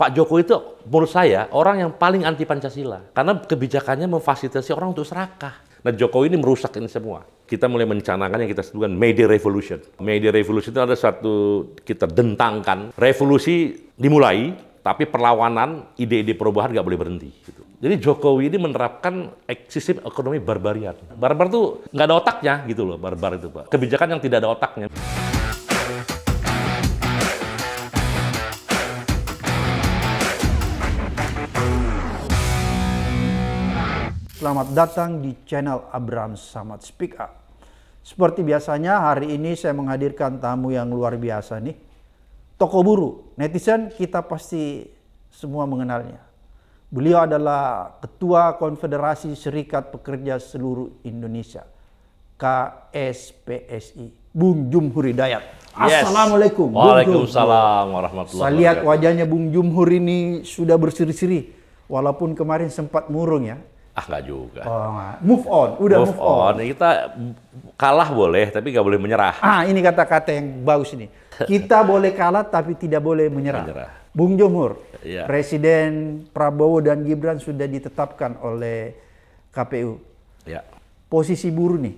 Pak Jokowi itu menurut saya orang yang paling anti Pancasila karena kebijakannya memfasilitasi orang untuk serakah. Nah Jokowi ini merusak ini semua. Kita mulai mencanangkan yang kita sebutkan media revolution. Media revolution itu ada satu kita dentangkan revolusi dimulai tapi perlawanan ide-ide perubahan nggak boleh berhenti. Gitu. Jadi Jokowi ini menerapkan sistem ekonomi barbarian. Barbar tuh nggak ada otaknya gitu loh, barbar itu pak. Kebijakan yang tidak ada otaknya. Selamat datang di channel Abraham Samad Speak Up. Seperti biasanya hari ini saya menghadirkan tamu yang luar biasa nih. Toko Buru, netizen kita pasti semua mengenalnya. Beliau adalah Ketua Konfederasi Serikat Pekerja Seluruh Indonesia, KSPSI, Bung Jumhur Hidayat. Yes. Assalamualaikum. Waalaikumsalam warahmatullahi wabarakatuh. Saya lihat wajahnya Bung Jumhur ini sudah berseri-seri. Walaupun kemarin sempat murung ya. Ah nggak juga. Oh, gak. Move on, udah move, move on. on. Kita kalah boleh, tapi nggak boleh menyerah. Ah ini kata-kata yang bagus ini. Kita boleh kalah, tapi tidak boleh menyerah. menyerah. Bung Jomur, ya. Presiden Prabowo dan Gibran sudah ditetapkan oleh KPU. Ya. Posisi buruh nih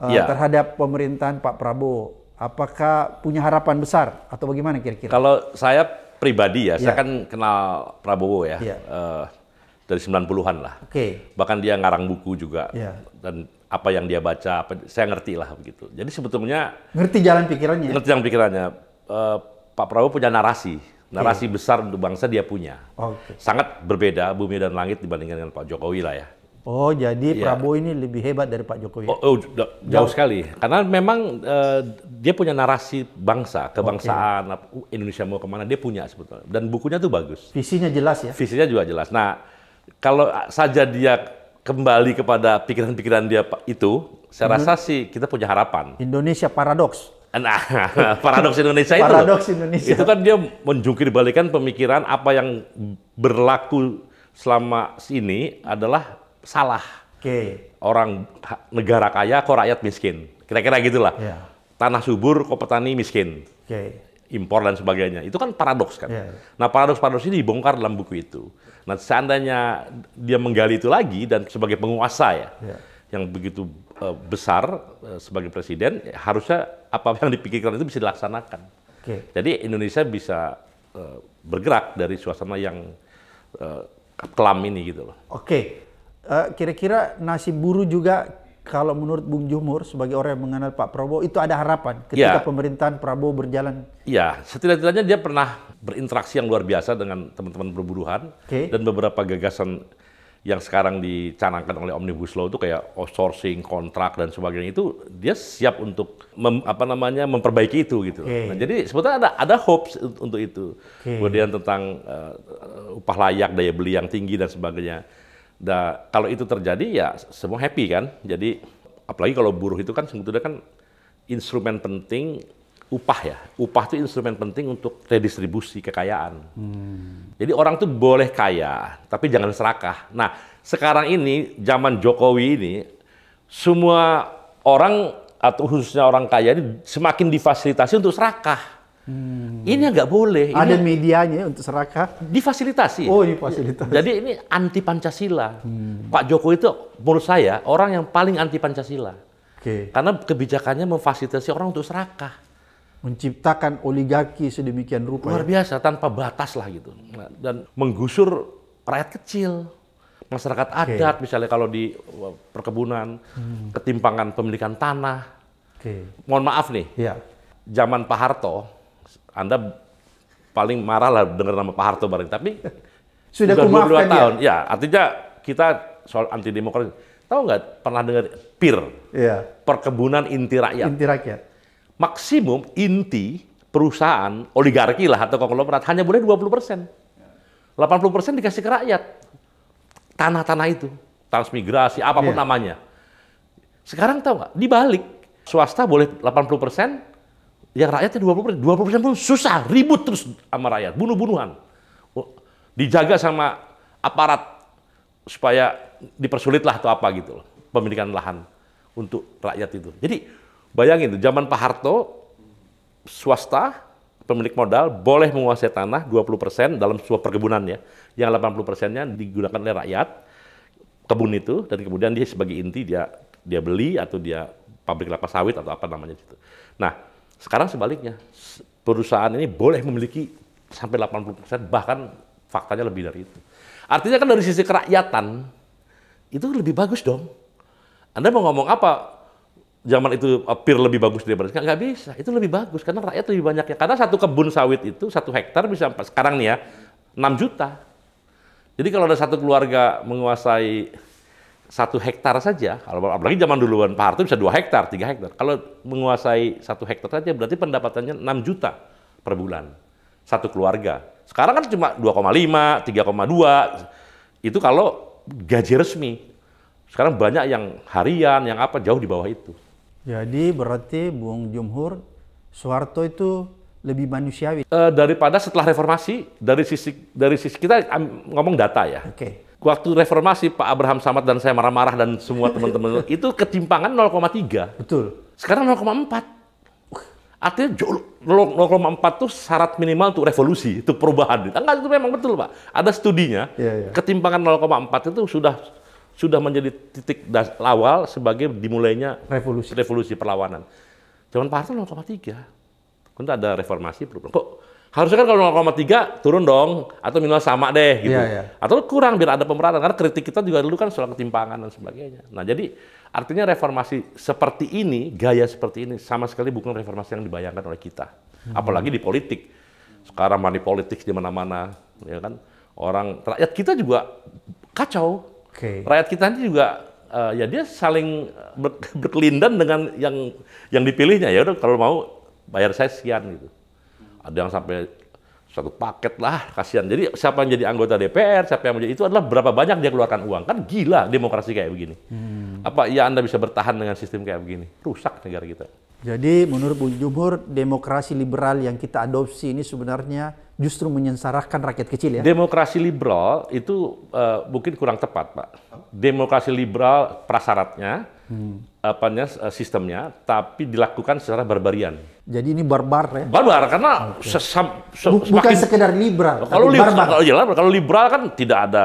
uh, terhadap pemerintahan Pak Prabowo, apakah punya harapan besar atau bagaimana kira-kira? Kalau saya pribadi ya, ya. saya kan kenal Prabowo ya. ya. Uh, dari 90-an lah. Oke. Okay. Bahkan dia ngarang buku juga. Yeah. Dan apa yang dia baca, apa, saya ngerti lah begitu. Jadi sebetulnya ngerti jalan pikirannya. Ngerti jalan pikirannya. Uh, Pak Prabowo punya narasi, narasi okay. besar untuk bangsa dia punya. Okay. Sangat berbeda bumi dan langit dibandingkan dengan Pak Jokowi lah ya. Oh, jadi yeah. Prabowo ini lebih hebat dari Pak Jokowi. Oh, oh jauh, jauh sekali. Karena memang uh, dia punya narasi bangsa, kebangsaan, okay. Indonesia mau kemana dia punya sebetulnya. Dan bukunya tuh bagus. Visinya jelas ya. Visinya juga jelas. Nah, kalau saja dia kembali kepada pikiran-pikiran dia itu, saya mhm. rasa sih kita punya harapan. Indonesia paradoks. Nah, paradoks Indonesia itu. Paradoks Indonesia. Itu kan dia menjungkir balikan pemikiran apa yang berlaku selama ini adalah salah. Oke. Okay. Orang negara kaya kok rakyat miskin. Kira-kira gitulah. Yeah. Tanah subur kok petani miskin. Oke. Okay. Impor dan sebagainya. Itu kan paradoks kan. Yeah. Nah, paradoks-paradoks ini dibongkar dalam buku itu. Nah, seandainya dia menggali itu lagi dan sebagai penguasa ya, ya. yang begitu uh, besar uh, sebagai presiden, ya, harusnya apa yang dipikirkan itu bisa dilaksanakan. Okay. Jadi Indonesia bisa uh, bergerak dari suasana yang uh, kelam ini gitu loh. Oke, okay. kira-kira nasib buruh juga kalau menurut Bung Jumur sebagai orang yang mengenal Pak Prabowo itu ada harapan ketika ya. pemerintahan Prabowo berjalan. Iya. setidak-tidaknya dia pernah berinteraksi yang luar biasa dengan teman-teman perburuhan okay. dan beberapa gagasan yang sekarang dicanangkan oleh Omnibus Law itu kayak outsourcing, kontrak dan sebagainya itu dia siap untuk mem, apa namanya memperbaiki itu gitu. Okay. Nah, jadi sebetulnya ada ada hopes untuk itu. Okay. Kemudian tentang uh, upah layak, daya beli yang tinggi dan sebagainya. Da, kalau itu terjadi ya semua happy kan. Jadi apalagi kalau buruh itu kan sebetulnya kan instrumen penting upah ya. Upah itu instrumen penting untuk redistribusi kekayaan. Hmm. Jadi orang tuh boleh kaya, tapi jangan serakah. Nah, sekarang ini zaman Jokowi ini semua orang atau khususnya orang kaya ini semakin difasilitasi untuk serakah. Hmm. Ini nggak boleh. Ada medianya untuk serakah. Difasilitasi. Oh, difasilitasi. Jadi ini anti Pancasila. Hmm. Pak Jokowi itu menurut saya orang yang paling anti Pancasila. Okay. Karena kebijakannya memfasilitasi orang untuk serakah. Menciptakan oligarki sedemikian rupa. Luar ya? biasa, ya? tanpa batas lah gitu. Dan menggusur rakyat kecil masyarakat adat misalnya kalau di perkebunan hmm. ketimpangan pemilikan tanah okay. mohon maaf nih ya. zaman Pak Harto anda paling marah lah dengar nama Pak Harto bareng. Tapi sudah, dua 22 tahun. Ya, artinya kita soal anti demokrasi. Tahu nggak pernah dengar PIR? Iya. Perkebunan Inti Rakyat. Inti Rakyat. Maksimum inti perusahaan oligarki lah atau konglomerat hanya boleh 20 persen. 80 persen dikasih ke rakyat. Tanah-tanah itu, transmigrasi, apapun iya. namanya. Sekarang tahu nggak? Dibalik, swasta boleh 80 persen, yang rakyatnya 20 persen, 20 persen pun susah, ribut terus sama rakyat, bunuh-bunuhan. Oh, dijaga sama aparat supaya dipersulit lah atau apa gitu loh, pemilikan lahan untuk rakyat itu. Jadi bayangin tuh, zaman Pak Harto, swasta, pemilik modal boleh menguasai tanah 20% dalam sebuah perkebunan ya. Yang 80 persennya digunakan oleh rakyat kebun itu dan kemudian dia sebagai inti dia dia beli atau dia pabrik kelapa sawit atau apa namanya gitu. Nah, sekarang sebaliknya, perusahaan ini boleh memiliki sampai 80% bahkan faktanya lebih dari itu. Artinya kan dari sisi kerakyatan itu lebih bagus dong. Anda mau ngomong apa? Zaman itu eh, pir lebih bagus daripada sekarang nggak bisa. Itu lebih bagus karena rakyat lebih banyak ya. Karena satu kebun sawit itu satu hektar bisa sekarang nih ya 6 juta. Jadi kalau ada satu keluarga menguasai satu hektar saja, kalau apalagi zaman duluan Pak Harto bisa dua hektar, tiga hektar. Kalau menguasai satu hektar saja berarti pendapatannya 6 juta per bulan satu keluarga. Sekarang kan cuma 2,5, 3,2 itu kalau gaji resmi. Sekarang banyak yang harian, yang apa jauh di bawah itu. Jadi berarti Bung Jumhur Soeharto itu lebih manusiawi e, daripada setelah reformasi dari sisi dari sisi kita ngomong data ya. Oke. Okay waktu reformasi Pak Abraham Samad dan saya marah-marah dan semua teman-teman itu ketimpangan 0,3. Betul. Sekarang 0,4. Artinya 0,4 itu syarat minimal untuk revolusi, itu perubahan. Ah, enggak, itu memang betul, Pak. Ada studinya, ya, ya. ketimpangan 0,4 itu sudah sudah menjadi titik awal sebagai dimulainya revolusi revolusi perlawanan. Cuman Pak Harto 0,3. Kemudian ada reformasi, perubahan. Kok Harusnya kan kalau 0,3 turun dong atau minimal sama deh gitu. Yeah, yeah. Atau kurang biar ada pemerataan karena kritik kita juga dulu kan soal ketimpangan dan sebagainya. Nah, jadi artinya reformasi seperti ini, gaya seperti ini sama sekali bukan reformasi yang dibayangkan oleh kita. Hmm. Apalagi di politik. Sekarang money politics di mana-mana, ya kan? Orang rakyat kita juga kacau. Okay. Rakyat kita ini juga uh, ya dia saling ber berkelindan dengan yang yang dipilihnya ya udah kalau mau bayar saya sekian gitu. Ada yang sampai satu paket lah, kasihan. Jadi siapa yang jadi anggota DPR, siapa yang menjadi itu adalah berapa banyak dia keluarkan uang. Kan gila demokrasi kayak begini. Hmm. Apa ya Anda bisa bertahan dengan sistem kayak begini? Rusak negara kita. Jadi menurut Bung Jumhur, demokrasi liberal yang kita adopsi ini sebenarnya justru menyensarakan rakyat kecil ya? Demokrasi liberal itu uh, mungkin kurang tepat, Pak. Demokrasi liberal prasyaratnya, hmm. apanya, eh, sistemnya, tapi dilakukan secara barbarian. Jadi ini barbar ya? Barbar karena okay. sesam, se Bukan semakin, sekedar liberal. Kalau tapi Kalau liberal, kalau liberal kan tidak ada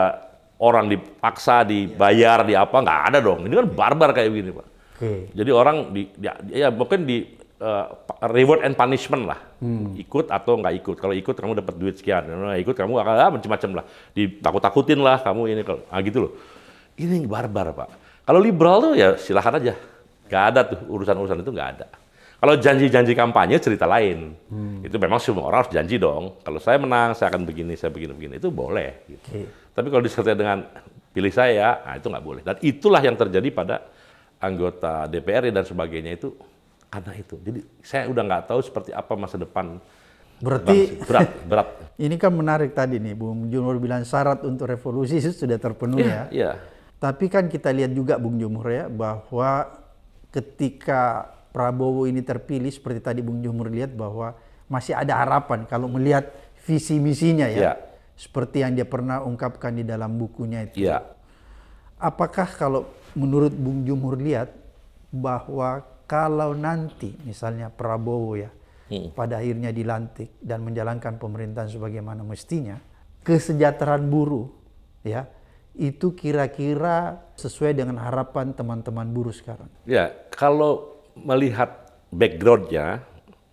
orang dipaksa, dibayar, di apa nggak ada dong. Ini kan barbar kayak gini pak. Okay. Jadi orang di, ya, ya mungkin di uh, reward and punishment lah. Hmm. Ikut atau nggak ikut. Kalau ikut kamu dapat duit sekian. Kalau ikut kamu akan ah, macam-macam lah. Ditakut-takutin lah kamu ini kalau ah, gitu loh. Ini barbar pak. Kalau liberal tuh ya silahkan aja. Gak ada tuh urusan-urusan itu nggak ada. Kalau janji-janji kampanye cerita lain. Hmm. Itu memang semua orang harus janji dong. Kalau saya menang, saya akan begini, saya begini-begini. Itu boleh. Gitu. Okay. Tapi kalau disertai dengan pilih saya, nah itu nggak boleh. Dan itulah yang terjadi pada anggota DPR dan sebagainya itu karena itu. Jadi saya udah nggak tahu seperti apa masa depan. Berarti berat, berat. ini kan menarik tadi nih, Bung Junur bilang syarat untuk revolusi itu sudah terpenuhi yeah, ya. Iya. Yeah. Tapi kan kita lihat juga Bung Jumur ya bahwa ketika Prabowo ini terpilih seperti tadi Bung Jumur lihat bahwa masih ada harapan kalau melihat visi misinya ya. Yeah. Seperti yang dia pernah ungkapkan di dalam bukunya itu. Yeah. Apakah kalau menurut Bung Jumur lihat bahwa kalau nanti misalnya Prabowo ya hmm. pada akhirnya dilantik dan menjalankan pemerintahan sebagaimana mestinya, kesejahteraan buruh ya itu kira-kira sesuai dengan harapan teman-teman buruh sekarang. Ya, kalau melihat backgroundnya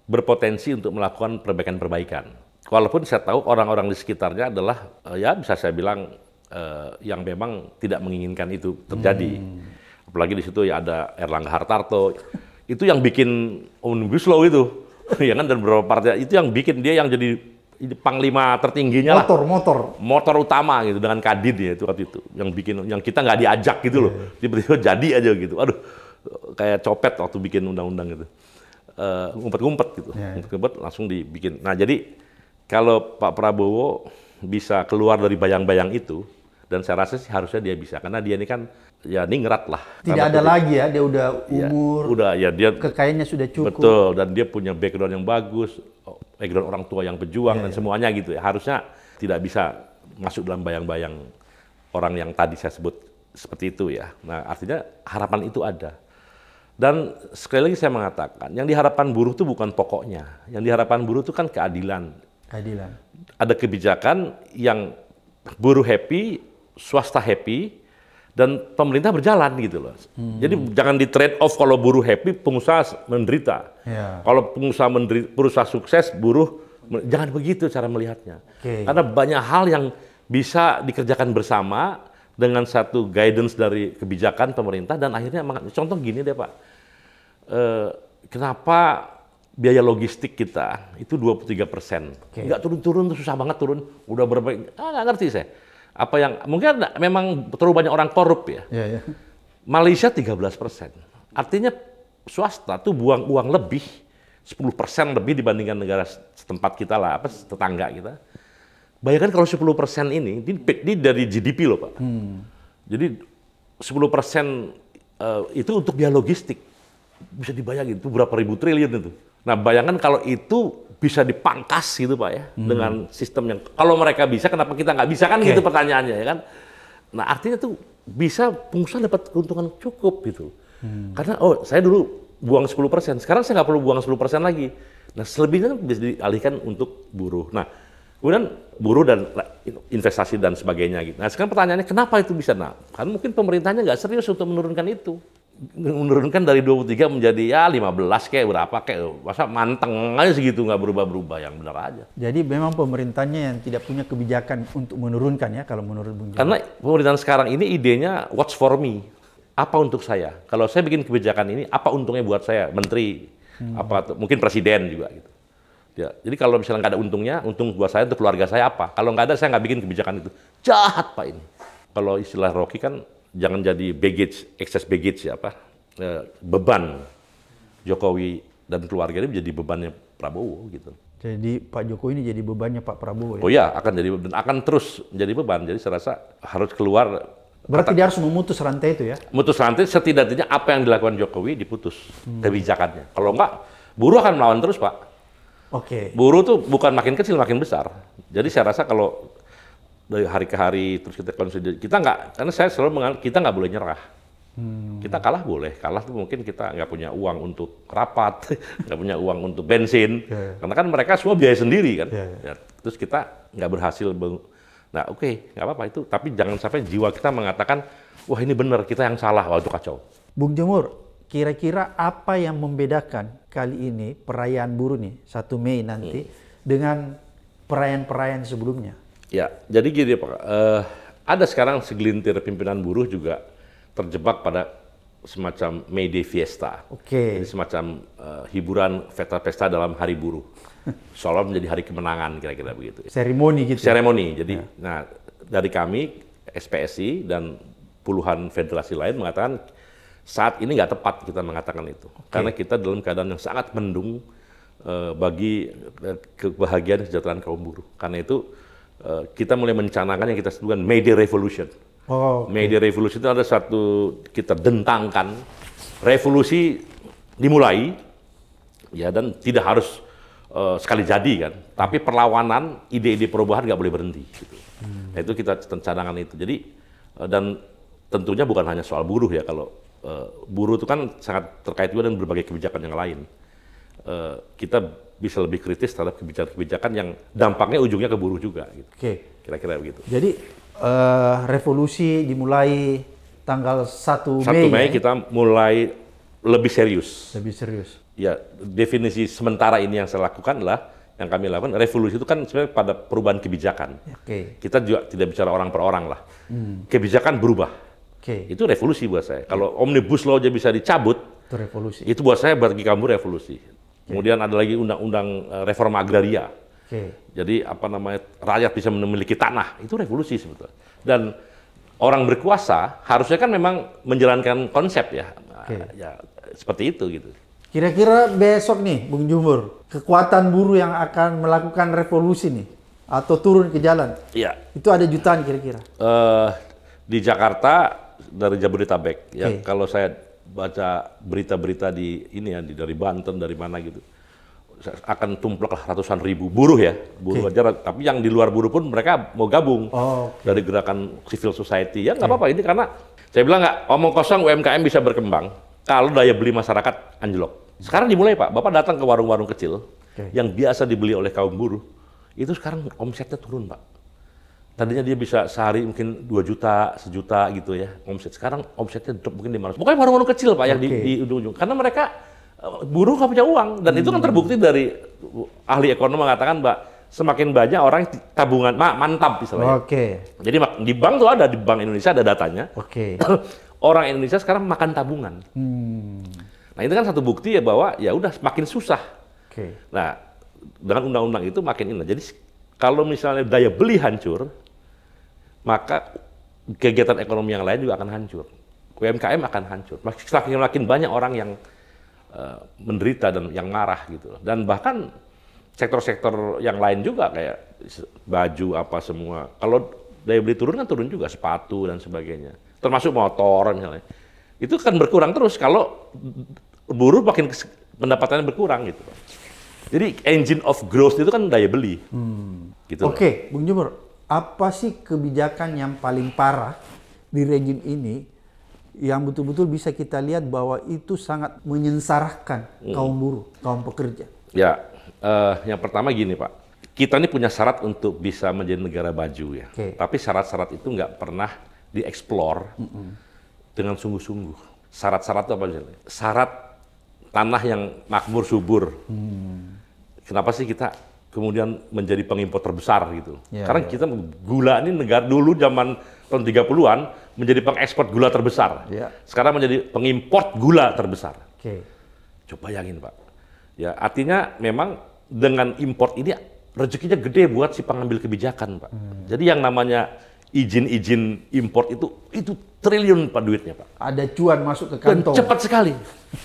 berpotensi untuk melakukan perbaikan-perbaikan. Walaupun saya tahu orang-orang di sekitarnya adalah eh, ya bisa saya bilang eh, yang memang tidak menginginkan itu terjadi. Hmm. Apalagi di situ ya ada Erlangga Hartarto. itu yang bikin Omnibus Law itu. ya kan dan beberapa partai itu yang bikin dia yang jadi panglima tertingginya motor, lah. Motor, motor. Motor utama gitu dengan Kadin ya itu waktu itu. Yang bikin yang kita nggak diajak gitu loh. Iya. Tiba-tiba jadi aja gitu. Aduh, kayak copet waktu bikin undang-undang gitu. Eh, ngumpet-ngumpet uh, gitu, ya, ya. ngumpet-ngumpet ya, langsung dibikin. Nah jadi kalau Pak Prabowo bisa keluar dari bayang-bayang itu, dan saya rasa sih harusnya dia bisa karena dia ini kan ya ningrat lah. Tidak ada lagi ya, dia udah ya, umur, ya, udah ya dia kekayaannya sudah cukup. Betul, dan dia punya background yang bagus, background orang tua yang pejuang ya, dan ya. semuanya gitu. Ya. Harusnya tidak bisa masuk dalam bayang-bayang orang yang tadi saya sebut seperti itu ya. Nah artinya harapan itu ada dan sekali lagi saya mengatakan, yang diharapkan buruh itu bukan pokoknya. Yang diharapkan buruh itu kan keadilan. Keadilan. Ada kebijakan yang buruh happy, swasta happy, dan pemerintah berjalan gitu loh. Hmm. Jadi jangan di trade off kalau buruh happy, pengusaha menderita. Ya. Kalau pengusaha menderita, perusahaan sukses, buruh jangan begitu cara melihatnya. Okay. Karena banyak hal yang bisa dikerjakan bersama dengan satu guidance dari kebijakan pemerintah dan akhirnya contoh gini deh Pak eh, kenapa biaya logistik kita itu 23 persen. Okay. Nggak turun-turun, susah banget turun. Udah berapa, ah, nggak ngerti saya. Apa yang, mungkin ada, memang terlalu banyak orang korup ya. Yeah, yeah. Malaysia 13 persen. Artinya swasta tuh buang uang lebih, 10 persen lebih dibandingkan negara setempat kita lah, apa tetangga kita. Bayangkan kalau 10 persen ini, ini, ini dari GDP loh Pak. Hmm. Jadi 10 persen uh, itu untuk biaya logistik bisa dibayangin itu berapa ribu triliun itu. Nah, bayangkan kalau itu bisa dipangkas gitu Pak ya hmm. dengan sistem yang kalau mereka bisa kenapa kita nggak bisa kan okay. gitu pertanyaannya ya kan. Nah, artinya tuh bisa pengusaha dapat keuntungan cukup gitu. Hmm. Karena oh, saya dulu buang 10%, sekarang saya nggak perlu buang 10% lagi. Nah, selebihnya bisa dialihkan untuk buruh. Nah, kemudian buruh dan investasi dan sebagainya gitu. Nah, sekarang pertanyaannya kenapa itu bisa? Nah, kan mungkin pemerintahnya nggak serius untuk menurunkan itu menurunkan dari 23 menjadi ya 15 kayak berapa kayak masa manteng aja segitu nggak berubah-berubah yang benar aja. Jadi memang pemerintahnya yang tidak punya kebijakan untuk menurunkan ya kalau menurut Bung Karena pemerintahan sekarang ini idenya what's for me. Apa untuk saya? Kalau saya bikin kebijakan ini apa untungnya buat saya? Menteri hmm. apa mungkin presiden juga gitu. Ya, jadi kalau misalnya nggak ada untungnya, untung buat saya untuk keluarga saya apa? Kalau nggak ada saya nggak bikin kebijakan itu. Jahat Pak ini. Kalau istilah Rocky kan jangan jadi baggage, excess baggage ya apa eh, beban Jokowi dan keluarga ini menjadi bebannya Prabowo gitu. Jadi Pak Jokowi ini jadi bebannya Pak Prabowo ya? Oh iya, akan jadi dan akan terus jadi beban. Jadi saya rasa harus keluar. Berarti kata, dia harus memutus rantai itu ya? Memutus rantai setidaknya apa yang dilakukan Jokowi diputus hmm. kebijakannya. Kalau enggak, buruh akan melawan terus Pak. Oke. Okay. Buruh tuh bukan makin kecil makin besar. Jadi saya rasa kalau dari hari ke hari terus kita konsisten kita nggak karena saya selalu mengatakan kita nggak boleh nyerah hmm. kita kalah boleh kalah tuh mungkin kita nggak punya uang untuk rapat nggak punya uang untuk bensin yeah, yeah. Ya. karena kan mereka semua biaya sendiri kan yeah, yeah. Ya, terus kita nggak berhasil nah oke okay, nggak apa-apa itu tapi jangan sampai jiwa kita mengatakan wah ini benar kita yang salah waktu kacau Bung Jemur kira-kira apa yang membedakan kali ini perayaan buruh nih satu Mei nanti hmm. dengan perayaan-perayaan sebelumnya Ya, jadi gini Pak, uh, ada sekarang segelintir pimpinan buruh juga terjebak pada semacam May Day Fiesta. Oke. Okay. Ini semacam uh, hiburan festa pesta dalam hari buruh. Seolah menjadi hari kemenangan kira-kira begitu. Seremoni gitu. Ya? Seremoni. Ya? Jadi, ya. nah dari kami SPSI dan puluhan federasi lain mengatakan saat ini nggak tepat kita mengatakan itu okay. karena kita dalam keadaan yang sangat mendung uh, bagi kebahagiaan kesejahteraan kaum buruh. Karena itu Eh, kita mulai mencanangkan yang kita sebutkan media revolution. Oh, okay. Media revolution itu ada satu kita dentangkan revolusi dimulai ya dan tidak harus uh, sekali jadi kan. Tapi perlawanan ide-ide perubahan nggak boleh berhenti. Gitu. Hmm. Nah itu kita rencanakan itu. Jadi uh, dan tentunya bukan hanya soal buruh ya kalau uh, buruh itu kan sangat terkait juga dengan berbagai kebijakan yang lain. Uh, kita bisa lebih kritis terhadap kebijakan-kebijakan yang dampaknya ujungnya ke buruh juga. Gitu. Oke. Okay. Kira-kira begitu. Jadi uh, revolusi dimulai tanggal 1 Mei. 1 Mei ya? kita mulai lebih serius. Lebih serius. Ya, definisi sementara ini yang saya lakukan adalah yang kami lakukan revolusi itu kan sebenarnya pada perubahan kebijakan. Oke. Okay. Kita juga tidak bicara orang per orang lah. Hmm. Kebijakan berubah. Oke. Okay. Itu revolusi buat saya. Kalau ya. omnibus law aja bisa dicabut, itu revolusi. Itu buat saya bagi kamu revolusi Kemudian ada lagi undang-undang eh, reforma agraria. Okay. Jadi apa namanya rakyat bisa memiliki tanah itu revolusi sebetulnya. Dan orang berkuasa harusnya kan memang menjalankan konsep ya, okay. Nah, ya seperti itu gitu. Kira-kira besok nih, Bung Jumur, kekuatan buruh yang akan melakukan revolusi nih atau turun ke jalan? Iya. Itu ada jutaan kira-kira. Uh, di Jakarta dari Jabodetabek okay. ya kalau saya baca berita-berita di ini ya di, dari Banten dari mana gitu akan tumplek ratusan ribu buruh ya buruh okay. aja tapi yang di luar buruh pun mereka mau gabung oh, okay. dari gerakan civil society ya nggak okay. apa-apa ini karena saya bilang nggak omong kosong UMKM bisa berkembang kalau daya beli masyarakat anjlok sekarang dimulai pak bapak datang ke warung-warung kecil okay. yang biasa dibeli oleh kaum buruh itu sekarang omsetnya turun pak tadinya dia bisa sehari mungkin 2 juta, sejuta gitu ya omset. Sekarang omsetnya drop mungkin 500. Pokoknya warung-warung kecil Pak okay. yang di, di ujung-ujung. Karena mereka eh, buruh nggak punya uang dan hmm. itu kan hmm. terbukti dari eh, ahli ekonomi mengatakan Mbak semakin banyak orang tabungan mak mantap misalnya. Oke. Okay. Jadi di bank tuh ada di Bank Indonesia ada datanya. Oke. Okay. orang Indonesia sekarang makan tabungan. Hmm. Nah, itu kan satu bukti ya bahwa ya udah semakin susah. Oke. Okay. Nah, dengan undang-undang itu makin ini. Jadi kalau misalnya daya beli hancur, maka kegiatan ekonomi yang lain juga akan hancur. UMKM akan hancur. Makin makin banyak orang yang uh, menderita dan yang marah gitu. Dan bahkan sektor-sektor yang lain juga kayak baju apa semua. Kalau daya beli turun kan turun juga sepatu dan sebagainya. Termasuk motor misalnya. Itu kan berkurang terus kalau buruh makin pendapatannya berkurang gitu. Jadi engine of growth itu kan daya beli. Hmm. Gitu Oke, okay, Bung Jumur, apa sih kebijakan yang paling parah di rejim ini yang betul-betul bisa kita lihat bahwa itu sangat menyensarahkan hmm. kaum buruh, kaum pekerja. Ya, uh, yang pertama gini Pak, kita ini punya syarat untuk bisa menjadi negara baju ya, okay. tapi syarat-syarat itu nggak pernah dieksplor mm -mm. dengan sungguh-sungguh. Syarat-syarat itu apa sih? Syarat tanah yang makmur subur. Hmm. Kenapa sih kita kemudian menjadi pengimpor terbesar gitu. Ya, Karena ya. kita gula ini negara dulu zaman tahun 30-an menjadi pengekspor gula terbesar. Ya. Sekarang menjadi pengimpor gula terbesar. Oke. Coba bayangin, Pak. Ya, artinya memang dengan import ini rezekinya gede buat si pengambil kebijakan, Pak. Hmm. Jadi yang namanya izin-izin import itu itu triliun Pak duitnya, Pak. Ada cuan masuk ke kantong. cepat sekali.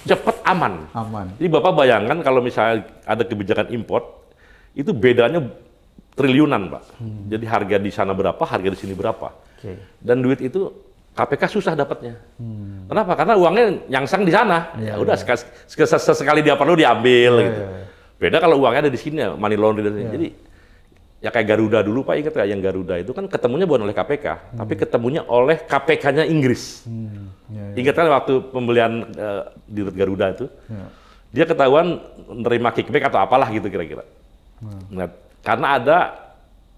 cepat aman. Aman. Jadi Bapak bayangkan kalau misalnya ada kebijakan import itu bedanya triliunan pak. Hmm. Jadi harga di sana berapa, harga di sini berapa. Okay. Dan duit itu KPK susah dapatnya. Hmm. Kenapa? Karena uangnya nyangsang di sana. Iya, ya, udah ya. Sekali, dia perlu diambil ya, gitu. Ya, ya. Beda kalau uangnya ada di sini, money dan Ya. Jadi ya kayak Garuda dulu Pak ingat ya, yang Garuda itu kan ketemunya bukan oleh KPK, hmm. tapi ketemunya oleh KPK-nya Inggris. Hmm. Ya, ya. Ingat kan waktu pembelian uh, di Garuda itu, ya. dia ketahuan menerima kickback atau apalah gitu kira-kira. Nah. nah, karena ada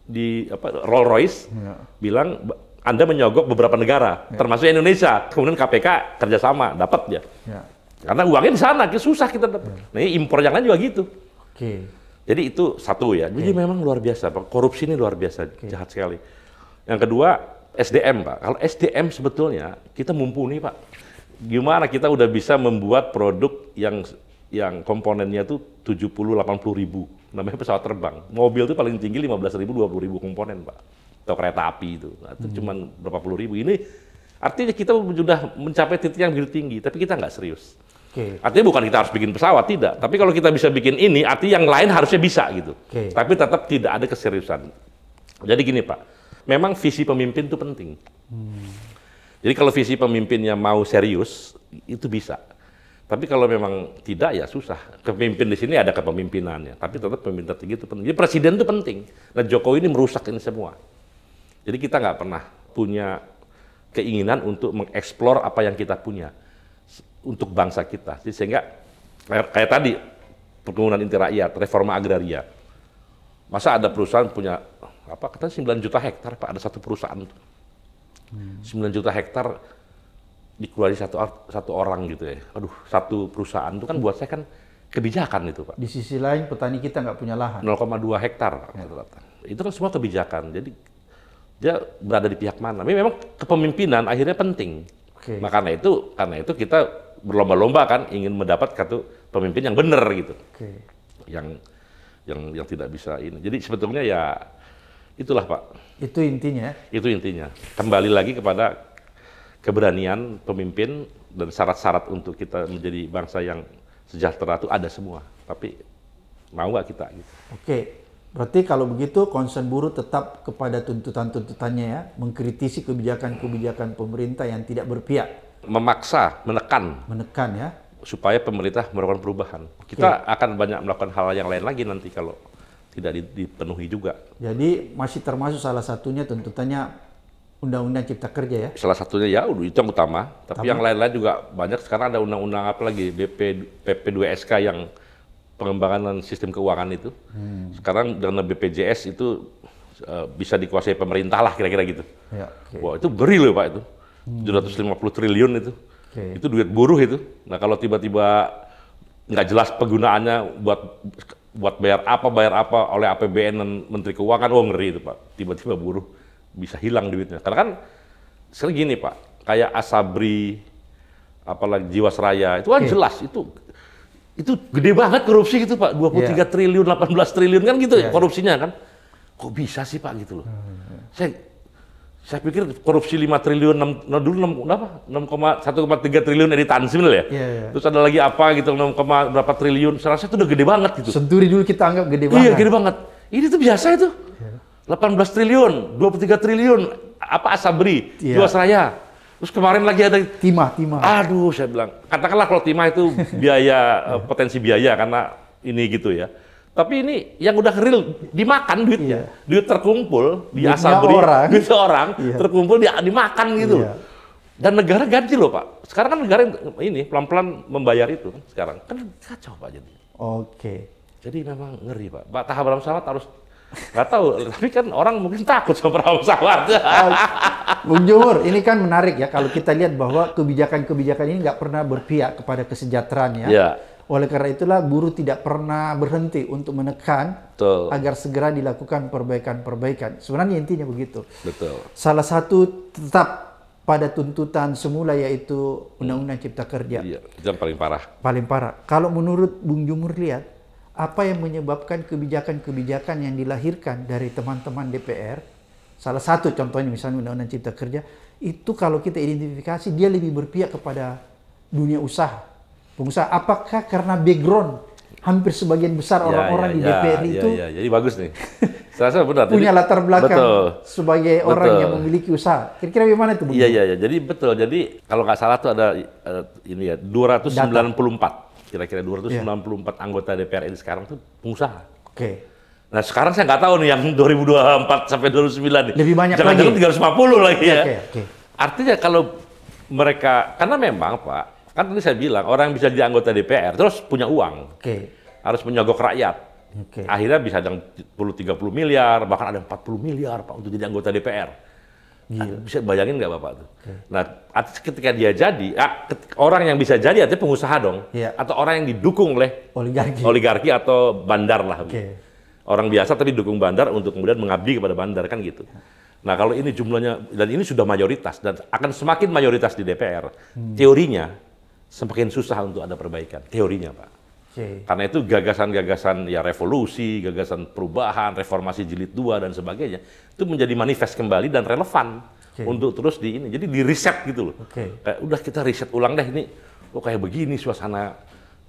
di apa, Rolls Royce hmm. Iya. bilang Anda menyogok beberapa negara, hmm. termasuk Indonesia. Kemudian KPK kerjasama, dapat ya. Hmm. Karena uangnya di sana, susah kita dapat. Hmm. Nah, impor yang lain juga gitu. Oke. Okay. Jadi itu satu ya. Jadi okay. memang luar biasa, Korupsi ini luar biasa, okay. jahat sekali. Yang kedua, SDM, Pak. Kalau SDM sebetulnya kita mumpuni, Pak. Gimana kita udah bisa membuat produk yang yang komponennya tuh 70-80 ribu, namanya pesawat terbang. Mobil itu paling tinggi 15 ribu, 20 ribu komponen, Pak. Atau kereta api itu, nah, itu hmm. cuma berapa puluh ribu. Ini artinya kita sudah mencapai titik yang begitu tinggi, tapi kita nggak serius. Okay. Artinya bukan kita harus bikin pesawat, tidak. Tapi kalau kita bisa bikin ini, artinya yang lain harusnya bisa gitu. Okay. Tapi tetap tidak ada keseriusan. Jadi gini Pak, memang visi pemimpin itu penting. Hmm. Jadi kalau visi pemimpinnya mau serius, itu bisa tapi kalau memang tidak ya susah. Kepemimpin di sini ada kepemimpinannya, tapi tetap pemimpin tertinggi itu penting. Jadi presiden itu penting. Nah Jokowi ini merusak ini semua. Jadi kita nggak pernah punya keinginan untuk mengeksplor apa yang kita punya untuk bangsa kita. Jadi sehingga kayak tadi pembangunan inti rakyat, reforma agraria. Masa ada perusahaan punya apa kata 9 juta hektar Pak, ada satu perusahaan hmm. sembilan 9 juta hektar dikeluari satu satu orang gitu ya. Aduh, satu perusahaan itu kan buat saya kan kebijakan itu, Pak. Di sisi lain petani kita nggak punya lahan. 0,2 hektar ya. rata-rata. Itu kan semua kebijakan. Jadi dia berada di pihak mana? memang kepemimpinan akhirnya penting. Okay. Nah, karena itu karena itu kita berlomba-lomba kan ingin mendapat satu pemimpin yang benar gitu. Okay. Yang yang yang tidak bisa ini. Jadi sebetulnya ya itulah, Pak. Itu intinya. Itu intinya. Kembali lagi kepada keberanian pemimpin dan syarat-syarat untuk kita menjadi bangsa yang sejahtera itu ada semua. Tapi mau nggak kita? Gitu. Oke, berarti kalau begitu concern buruh tetap kepada tuntutan-tuntutannya ya, mengkritisi kebijakan-kebijakan pemerintah yang tidak berpihak. Memaksa, menekan. Menekan ya. Supaya pemerintah melakukan perubahan. Oke. Kita akan banyak melakukan hal yang lain lagi nanti kalau tidak dipenuhi juga. Jadi masih termasuk salah satunya tuntutannya undang-undang cipta kerja ya? Salah satunya ya, itu yang utama. Tapi utama. yang lain-lain juga banyak. Sekarang ada undang-undang apa lagi? BP, PP2SK yang pengembangan sistem keuangan itu. Hmm. Sekarang dana BPJS itu uh, bisa dikuasai pemerintah lah kira-kira gitu. Ya, okay. Wah itu beri loh Pak itu. Hmm. 750 triliun itu. Okay. Itu duit buruh itu. Nah kalau tiba-tiba nggak jelas penggunaannya buat buat bayar apa bayar apa oleh APBN dan Menteri Keuangan, oh, ngeri itu Pak. Tiba-tiba buruh bisa hilang duitnya. Karena kan sekarang gini Pak, kayak Asabri, apalagi Jiwasraya, itu kan okay. Iya. jelas itu itu gede banget korupsi gitu Pak, 23 yeah. Iya. triliun, 18 triliun kan gitu yeah. korupsinya kan. Kok bisa sih Pak gitu loh. Hmm. Iya. Saya saya pikir korupsi 5 triliun, 6, nah dulu 6, berapa? 6,1,3 triliun dari Tansil ya. Yeah, yeah. Terus ada lagi apa gitu 6, berapa triliun. Saya rasa itu udah gede banget gitu. Senturi dulu kita anggap gede banget. Iya, gede banget. Ini tuh biasa itu 18 triliun, 23 triliun, apa Asabri, yeah. Seraya. Terus kemarin lagi ada timah, timah. Aduh, saya bilang, katakanlah kalau timah itu biaya eh, potensi biaya karena ini gitu ya. Tapi ini yang udah real dimakan duitnya. Yeah. Duit terkumpul di Duitnya Asabri, orang. duit orang yeah. terkumpul di, dimakan gitu. Yeah. Dan negara ganti loh, Pak. Sekarang kan negara ini pelan-pelan membayar itu kan sekarang. Kan kacau, Pak jadi. Oke. Okay. Jadi memang ngeri, Pak. Pak Tahap Salat harus Gak tahu, tapi kan orang mungkin takut sama perahu pesawat. Bung Johor, ini kan menarik ya kalau kita lihat bahwa kebijakan-kebijakan ini nggak pernah berpihak kepada kesejahteraan ya. Yeah. Oleh karena itulah guru tidak pernah berhenti untuk menekan Betul. agar segera dilakukan perbaikan-perbaikan. Sebenarnya intinya begitu. Betul. Salah satu tetap pada tuntutan semula yaitu Undang-Undang Cipta Kerja. Iya, itu yang paling parah. Paling parah. Kalau menurut Bung Jumur lihat, apa yang menyebabkan kebijakan-kebijakan yang dilahirkan dari teman-teman DPR, salah satu contohnya misalnya Undang-Undang Cipta Kerja, itu kalau kita identifikasi dia lebih berpihak kepada dunia usaha, pengusaha. Apakah karena background hampir sebagian besar ya, orang-orang ya, ya, di DPR ya, itu ya, ya. jadi bagus nih. Saya rasa benar. punya jadi, latar belakang betul, sebagai betul. orang yang memiliki usaha. Kira-kira bagaimana itu? Iya, iya, iya. Jadi betul. Jadi kalau nggak salah tuh ada uh, ini ya 294. Data kira-kira 294 iya. yeah. anggota DPR ini sekarang tuh pengusaha. Oke. Okay. Nah sekarang saya nggak tahu nih yang 2024 sampai 2029. nih. Lebih banyak Jangan lagi. Jangan-jangan 350 lagi ya. Okay, okay. Artinya kalau mereka, karena memang Pak, kan tadi saya bilang orang yang bisa jadi anggota DPR terus punya uang. Oke. Okay. Harus menyogok rakyat. Okay. Akhirnya bisa ada 10-30 miliar, bahkan ada 40 miliar Pak untuk jadi anggota DPR. Gila. Ah, bisa bayangin nggak Bapak tuh? Okay. Iya. Nah, ketika dia jadi, ya, ah, ketika, orang yang bisa jadi artinya pengusaha dong. Yeah. Atau orang yang didukung oleh oligarki, oligarki atau bandar lah. Okay. Orang biasa tapi dukung bandar untuk kemudian mengabdi kepada bandar kan gitu. Nah, kalau ini jumlahnya dan ini sudah mayoritas dan akan semakin mayoritas di DPR. Hmm. Teorinya semakin susah untuk ada perbaikan. Teorinya, Pak. Karena itu gagasan-gagasan ya revolusi, gagasan perubahan, reformasi jilid dua dan sebagainya itu menjadi manifest kembali dan relevan okay. untuk terus di ini. Jadi di riset gitu loh. Okay. Kayak udah kita riset ulang deh ini kok kayak begini suasana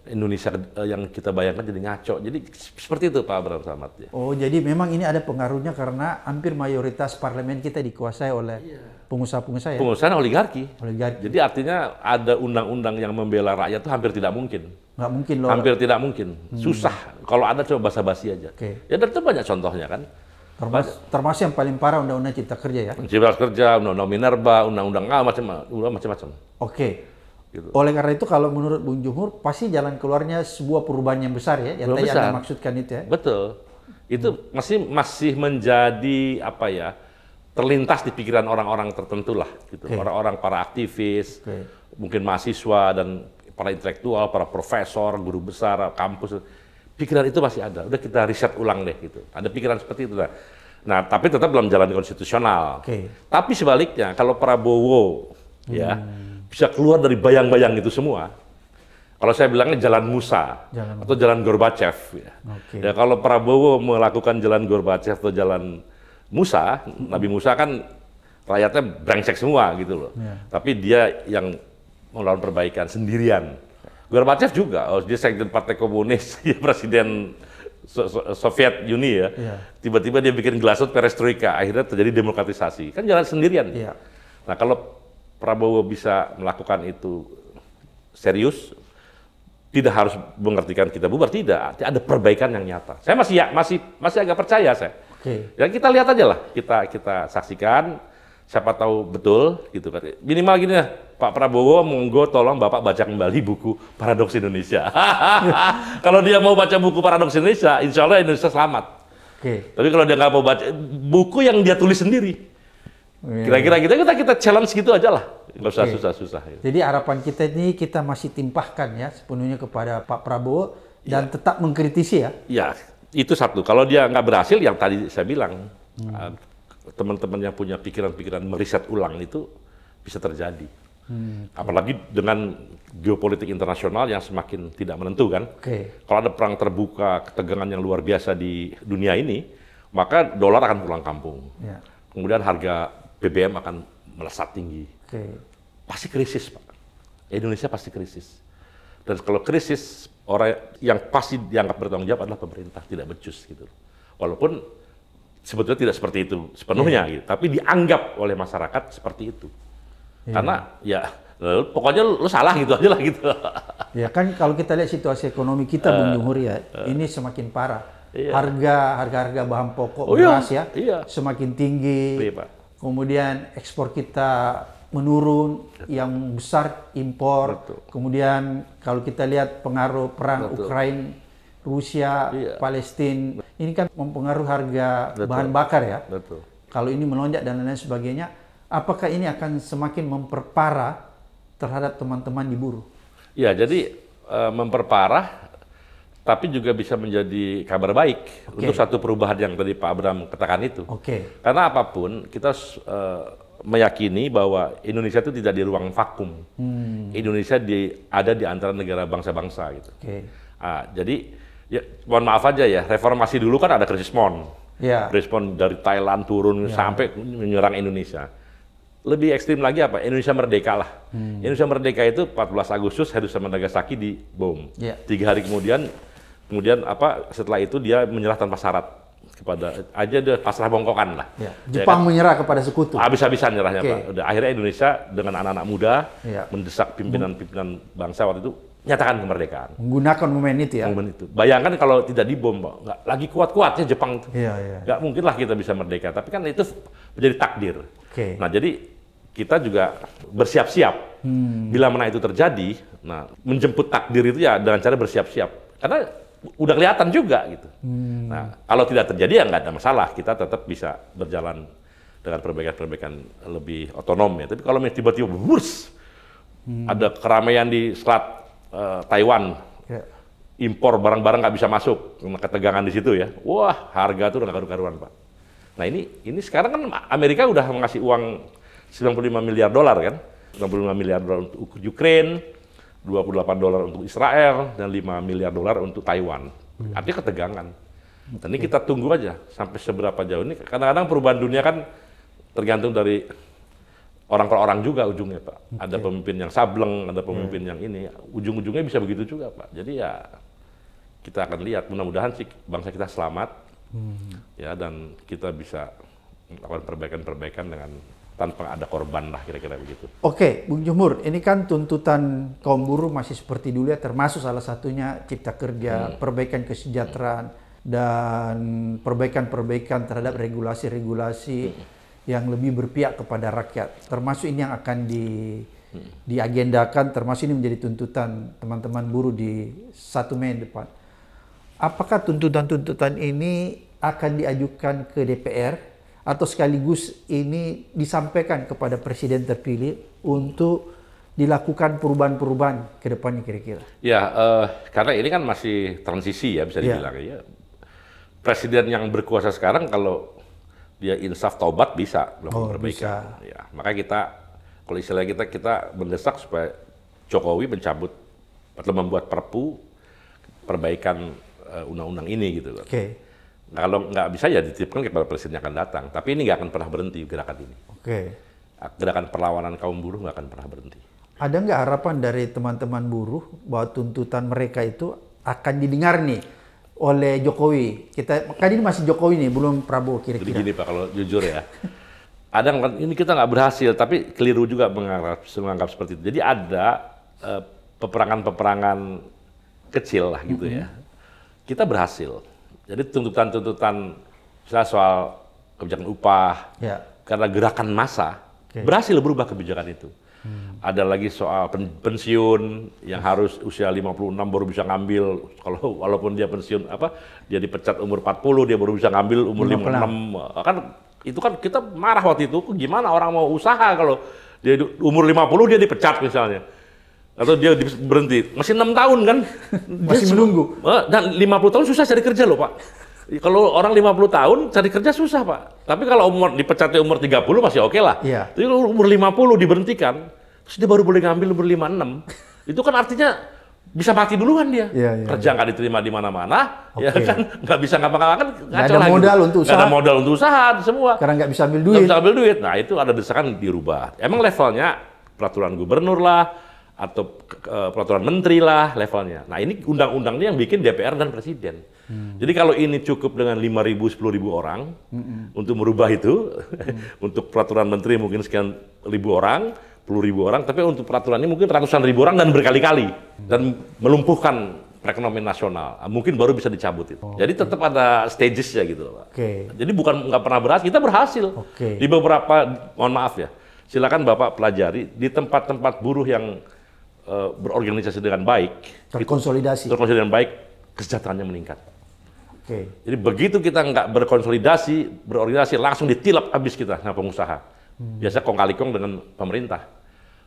Indonesia eh, yang kita bayangkan jadi ngaco. Jadi seperti itu Pak Abraham Samad ya. Oh, jadi memang ini ada pengaruhnya karena hampir mayoritas parlemen kita dikuasai oleh yeah Pengusaha-pengusaha ya? Pengusaha oligarki. oligarki. Jadi artinya ada undang-undang yang membela rakyat itu hampir tidak mungkin. Nggak mungkin loh. Hampir tidak mungkin. Hmm. Susah. Kalau ada coba basa-basi aja. Okay. Ya dan itu banyak contohnya kan. Termas, termasuk yang paling parah undang-undang cipta kerja ya? Cipta kerja, undang-undang Minerba, undang-undang A, macam-macam. Oke. Okay. Gitu. Oleh karena itu kalau menurut Bung Jumur pasti jalan keluarnya sebuah perubahan yang besar ya, yang tadi Anda maksudkan itu ya. Betul. Itu hmm. masih masih menjadi apa ya? terlintas di pikiran orang-orang tertentu lah gitu okay. orang-orang para aktivis okay. mungkin mahasiswa dan para intelektual para profesor guru besar kampus pikiran itu masih ada udah kita riset ulang deh gitu ada pikiran seperti itu nah, nah tapi tetap dalam jalan konstitusional okay. tapi sebaliknya kalau Prabowo ya, hmm. ya bisa keluar dari bayang-bayang itu semua kalau saya bilangnya jalan Musa jalan. atau jalan Gorbachev ya. Okay. ya kalau Prabowo melakukan jalan Gorbachev atau jalan Musa, Nabi Musa kan rakyatnya brengsek semua gitu loh. Yeah. Tapi dia yang melawan perbaikan sendirian. Gorbachev juga, oh, dia sekjen partai komunis, dia presiden so Soviet Uni ya. Iya. Tiba-tiba yeah. dia bikin Glasut perestroika, akhirnya terjadi demokratisasi. Kan jalan sendirian. Yeah. Nah kalau Prabowo bisa melakukan itu serius, tidak harus mengertikan kita bubar tidak ada perbaikan yang nyata saya masih ya masih masih agak percaya saya Okay. Ya kita lihat aja lah, kita kita saksikan. Siapa tahu betul gitu kan. Minimal gini ya Pak Prabowo monggo tolong Bapak baca kembali buku Paradoks Indonesia. kalau dia mau baca buku Paradoks Indonesia, insya Allah Indonesia selamat. Okay. Tapi kalau dia nggak mau baca buku yang dia tulis sendiri, iya. Kira-kira kita gitu, kita kita challenge gitu aja lah. Nggak usah susah-susah. Gitu. Ya. Jadi harapan kita ini kita masih timpahkan ya sepenuhnya kepada Pak Prabowo dan ya. tetap mengkritisi ya. Iya itu satu. Kalau dia nggak berhasil, yang tadi saya bilang hmm. Ah, teman-teman yang punya pikiran-pikiran meriset ulang itu bisa terjadi. Hmm. Apalagi dengan geopolitik internasional yang semakin tidak menentu kan. Okay. Kalau ada perang terbuka, ketegangan yang luar biasa di dunia ini, maka dolar akan pulang kampung. Yeah. Kemudian harga BBM akan melesat tinggi. Okay. Pasti krisis, Pak. Indonesia pasti krisis. Dan kalau krisis orang yang pasti dianggap bertanggung jawab adalah pemerintah tidak becus gitu walaupun sebetulnya tidak seperti itu sepenuhnya yeah. gitu tapi dianggap oleh masyarakat seperti itu yeah. karena ya pokoknya lu salah gitu aja lah gitu ya kan kalau kita lihat situasi ekonomi kita uh, eh, Bung Juhur ya uh, ini semakin parah iya. harga harga harga bahan pokok oh, iya, beras iya, ya iya. semakin tinggi iya, kemudian ekspor kita menurun, Betul. yang besar impor. Betul. Kemudian kalau kita lihat pengaruh perang Ukraina, Rusia, iya. Palestina, ini kan mempengaruhi harga Betul. bahan bakar ya. Betul. Kalau ini melonjak dan lain lain sebagainya, apakah ini akan semakin memperparah terhadap teman-teman di buruh? Ya, jadi eh, memperparah tapi juga bisa menjadi kabar baik okay. untuk satu perubahan yang tadi Pak Abraham katakan itu. Oke. Okay. Karena apapun kita uh, meyakini bahwa Indonesia itu tidak di ruang vakum. Hmm. Indonesia di, ada di antara negara bangsa-bangsa gitu. Okay. Nah, jadi ya, mohon maaf aja ya, reformasi dulu kan ada krisis mon. Yeah. Ya. mon dari Thailand turun yeah. sampai menyerang Indonesia. Lebih ekstrim lagi apa? Indonesia merdeka lah. Hmm. Indonesia merdeka itu 14 Agustus harus sama Nagasaki di bom. Yeah. Tiga hari kemudian, kemudian apa? Setelah itu dia menyerah tanpa syarat kepada aja udah pasrah bongkokan lah. Ya. ya Jepang ya kan? menyerah kepada sekutu. Habis-habisan nyerahnya okay. Pak. Udah akhirnya Indonesia dengan anak-anak muda ya. mendesak pimpinan-pimpinan bangsa waktu itu nyatakan kemerdekaan. Menggunakan momen itu ya. Momen itu. Bayangkan kalau tidak dibom Pak, nggak lagi kuat-kuatnya Jepang itu. Iya, iya. Nggak mungkin kita bisa merdeka, tapi kan itu menjadi takdir. Okay. Nah, jadi kita juga bersiap-siap. Hmm. Bila mana itu terjadi, nah menjemput takdir itu ya dengan cara bersiap-siap. Karena udah kelihatan juga gitu. Hmm. Nah, kalau tidak terjadi ya nggak ada masalah, kita tetap bisa berjalan dengan perbaikan-perbaikan lebih otonom ya. Tapi kalau tiba-tiba burs, hmm. ada keramaian di selat uh, Taiwan, yeah. impor barang-barang nggak bisa masuk, ketegangan di situ ya. Wah, harga tuh udah nggak karuan pak. Nah ini ini sekarang kan Amerika udah mengasih uang 95 miliar dolar kan, 95 miliar dolar untuk Ukraine, 28 dolar untuk Israel dan 5 miliar dolar untuk Taiwan. Hmm. Artinya ketegangan. Okay. Ini kita tunggu aja sampai seberapa jauh ini. Kadang-kadang perubahan dunia kan tergantung dari orang per orang juga ujungnya Pak. Okay. Ada pemimpin yang sableng, ada hmm. pemimpin hmm. yang ini. Ujung-ujungnya bisa begitu juga Pak. Jadi ya kita akan lihat. Mudah-mudahan sih bangsa kita selamat. Hmm. Ya dan kita bisa melakukan perbaikan-perbaikan dengan tanpa ada korban lah kira-kira begitu. Oke, Bung Jumur, ini kan tuntutan kaum buruh masih seperti dulu ya, termasuk salah satunya cipta kerja, hmm. perbaikan kesejahteraan hmm. dan perbaikan-perbaikan terhadap regulasi-regulasi hmm. yang lebih berpihak kepada rakyat. Termasuk ini yang akan di hmm. diagendakan, termasuk ini menjadi tuntutan teman-teman buruh di satu Mei depan. Apakah tuntutan-tuntutan ini akan diajukan ke DPR atau sekaligus ini disampaikan kepada presiden terpilih untuk dilakukan perubahan-perubahan ke depannya kira-kira? Ya, uh, karena ini kan masih transisi ya bisa ya. dibilang ya. ya. Presiden yang berkuasa sekarang kalau dia insaf taubat bisa melakukan oh, perbaikan. Bisa. Ya, maka kita kalau istilah kita kita mendesak supaya Jokowi mencabut atau membuat perpu perbaikan eh, undang-undang uh, ini gitu. Oke. Okay. Nah, kalau nggak bisa ya dititipkan kepada presiden yang akan datang. Tapi ini nggak akan pernah berhenti gerakan ini. Oke. Okay. Ah, gerakan perlawanan kaum buruh nggak akan pernah berhenti. Ada nggak harapan dari teman-teman buruh bahwa tuntutan mereka itu akan didengar nih oleh Jokowi? Kita kan ini masih Jokowi nih, belum Prabowo kira-kira. Begini gini Pak, kalau jujur ya, ada ini kita nggak berhasil, tapi keliru juga menganggap, menganggap seperti itu. Jadi ada eh, peperangan-peperangan uh, kecil lah gitu mm -hmm. ya. Mm-hmm. Kita berhasil jadi tuntutan-tuntutan misalnya soal kebijakan upah, ya. karena gerakan massa okay. berhasil berubah kebijakan itu. Hmm. Ada lagi soal pensiun yang harus usia 56 baru bisa ngambil kalau walaupun dia pensiun apa dia dipecat umur 40 dia baru bisa ngambil umur 56. 56. Kan itu kan kita marah waktu itu gimana orang mau usaha kalau dia umur 50 dia dipecat misalnya atau dia berhenti masih enam tahun kan masih menunggu eh, dan lima puluh tahun susah cari kerja loh pak kalau orang lima puluh tahun cari kerja susah pak tapi kalau umur dipecatnya umur tiga puluh masih oke okay lah ya. tapi umur lima puluh diberhentikan terus dia baru boleh ngambil umur enam itu kan artinya bisa mati duluan dia ya, ya, kerja nggak diterima di mana-mana okay. ya kan nggak bisa ngapa-ngapain kan nggak ada lagi. modal untuk usaha nggak ada modal untuk usaha semua karena nggak bisa ambil duit nggak bisa ambil duit nah itu ada desakan dirubah emang levelnya peraturan gubernur lah atau uh, peraturan menteri lah levelnya. Nah ini undang-undangnya yang bikin DPR dan presiden. Hmm. Jadi kalau ini cukup dengan 5.000 10.000 orang hmm. untuk merubah itu, hmm. untuk peraturan menteri mungkin sekian ribu orang, puluh ribu orang, tapi untuk peraturan ini mungkin ratusan ribu orang dan berkali-kali hmm. dan melumpuhkan perekonomian nasional. Mungkin baru bisa dicabut itu. Oh, Jadi tetap ada stages ya gitu loh, Pak. Okay. Jadi bukan nggak pernah berhasil, kita berhasil. Okay. Di beberapa mohon maaf ya. Silakan Bapak pelajari di tempat-tempat buruh yang Eh, berorganisasi dengan baik, terkonsolidasi, terkonsolidasi dengan baik, kesejahteraannya meningkat. Oke. Okay. Jadi begitu kita nggak berkonsolidasi, berorganisasi, langsung ditilap habis kita sama pengusaha. Hmm. Biasa kong kali kong dengan pemerintah,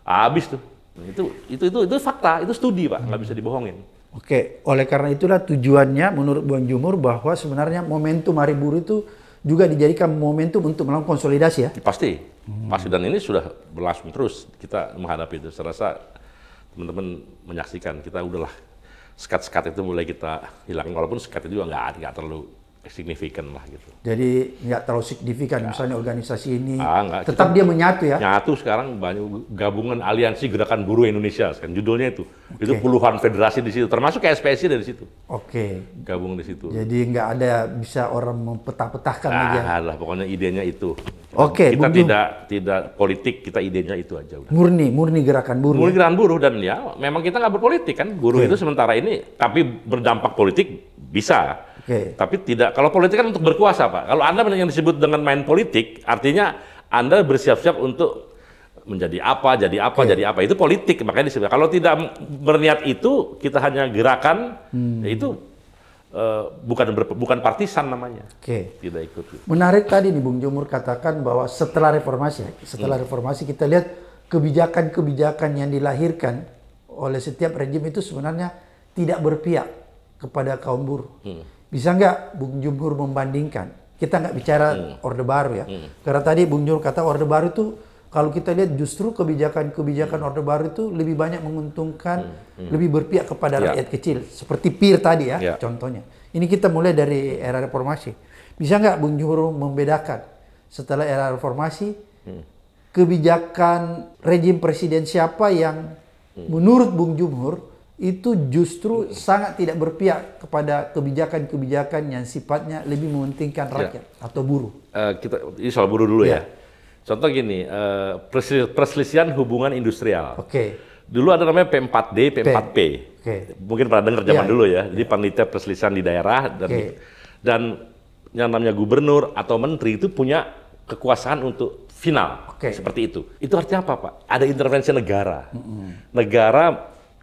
habis tuh. Itu itu itu itu fakta, itu studi pak, nggak hmm. bisa dibohongin. Oke, oleh karena itulah tujuannya menurut Buan Jumur bahwa sebenarnya momentum hari buruh itu juga dijadikan momentum untuk melakukan konsolidasi ya? Pasti, hmm. pasti dan ini sudah berlangsung terus kita menghadapi itu. Saya rasa teman-teman menyaksikan kita udahlah sekat-sekat itu mulai kita hilangkan walaupun sekat itu juga nggak terlalu signifikan lah gitu. Jadi nggak terlalu signifikan ya. misalnya organisasi ini ah, enggak. tetap dia menyatu ya. Nyatu sekarang banyak gabungan aliansi gerakan buruh Indonesia kan judulnya itu. Okay. Itu puluhan federasi di situ termasuk KSPSI dari situ. Oke. Okay. Gabung di situ. Jadi nggak ada bisa orang mempetah-petahkan ah, ya? aja. lah pokoknya idenya itu. Oke. Okay, kita Bung tidak tidak politik, kita idenya itu aja udah. Murni, murni gerakan buruh. Ya? Murni gerakan buruh dan ya memang kita nggak berpolitik kan. Buruh okay. itu sementara ini tapi berdampak politik bisa Okay. Tapi tidak, kalau politik kan untuk berkuasa Pak. Kalau Anda yang disebut dengan main politik, artinya Anda bersiap-siap untuk menjadi apa, jadi apa, okay. jadi apa. Itu politik, makanya disebut. Kalau tidak berniat itu, kita hanya gerakan, hmm. ya itu Uh, bukan ber, bukan partisan namanya. Oke. Okay. Tidak ikut. Menarik tadi nih Bung Jumur katakan bahwa setelah reformasi, setelah hmm. reformasi kita lihat kebijakan-kebijakan yang dilahirkan oleh setiap rejim itu sebenarnya tidak berpihak kepada kaum buruh. Hmm. Bisa nggak Bung Jumhur membandingkan? Kita nggak bicara hmm. Orde Baru ya. Hmm. Karena tadi Bung Jumhur kata Orde Baru itu kalau kita lihat justru kebijakan-kebijakan hmm. Orde Baru itu lebih banyak menguntungkan, hmm. Hmm. lebih berpihak kepada yeah. rakyat kecil. Seperti PIR tadi ya yeah. contohnya. Ini kita mulai dari era reformasi. Bisa nggak Bung Jumhur membedakan setelah era reformasi hmm. kebijakan rejim presiden siapa yang hmm. menurut Bung Jumhur itu justru sangat tidak berpihak kepada kebijakan-kebijakan yang sifatnya lebih mementingkan ya. rakyat ya. atau buruh. Uh, kita ini soal buruh dulu ya. ya. Contoh gini, uh, perselisihan hubungan industrial. Oke. Okay. Dulu ada namanya P4D, P4P. Okay. Mungkin pernah dengar zaman ya, dulu ya. Jadi ya. panitia perselisihan di daerah dan okay. dan yang namanya gubernur atau menteri itu punya kekuasaan untuk final. Okay. Seperti itu. Itu artinya apa, Pak? Ada intervensi negara. Mm -hmm. Negara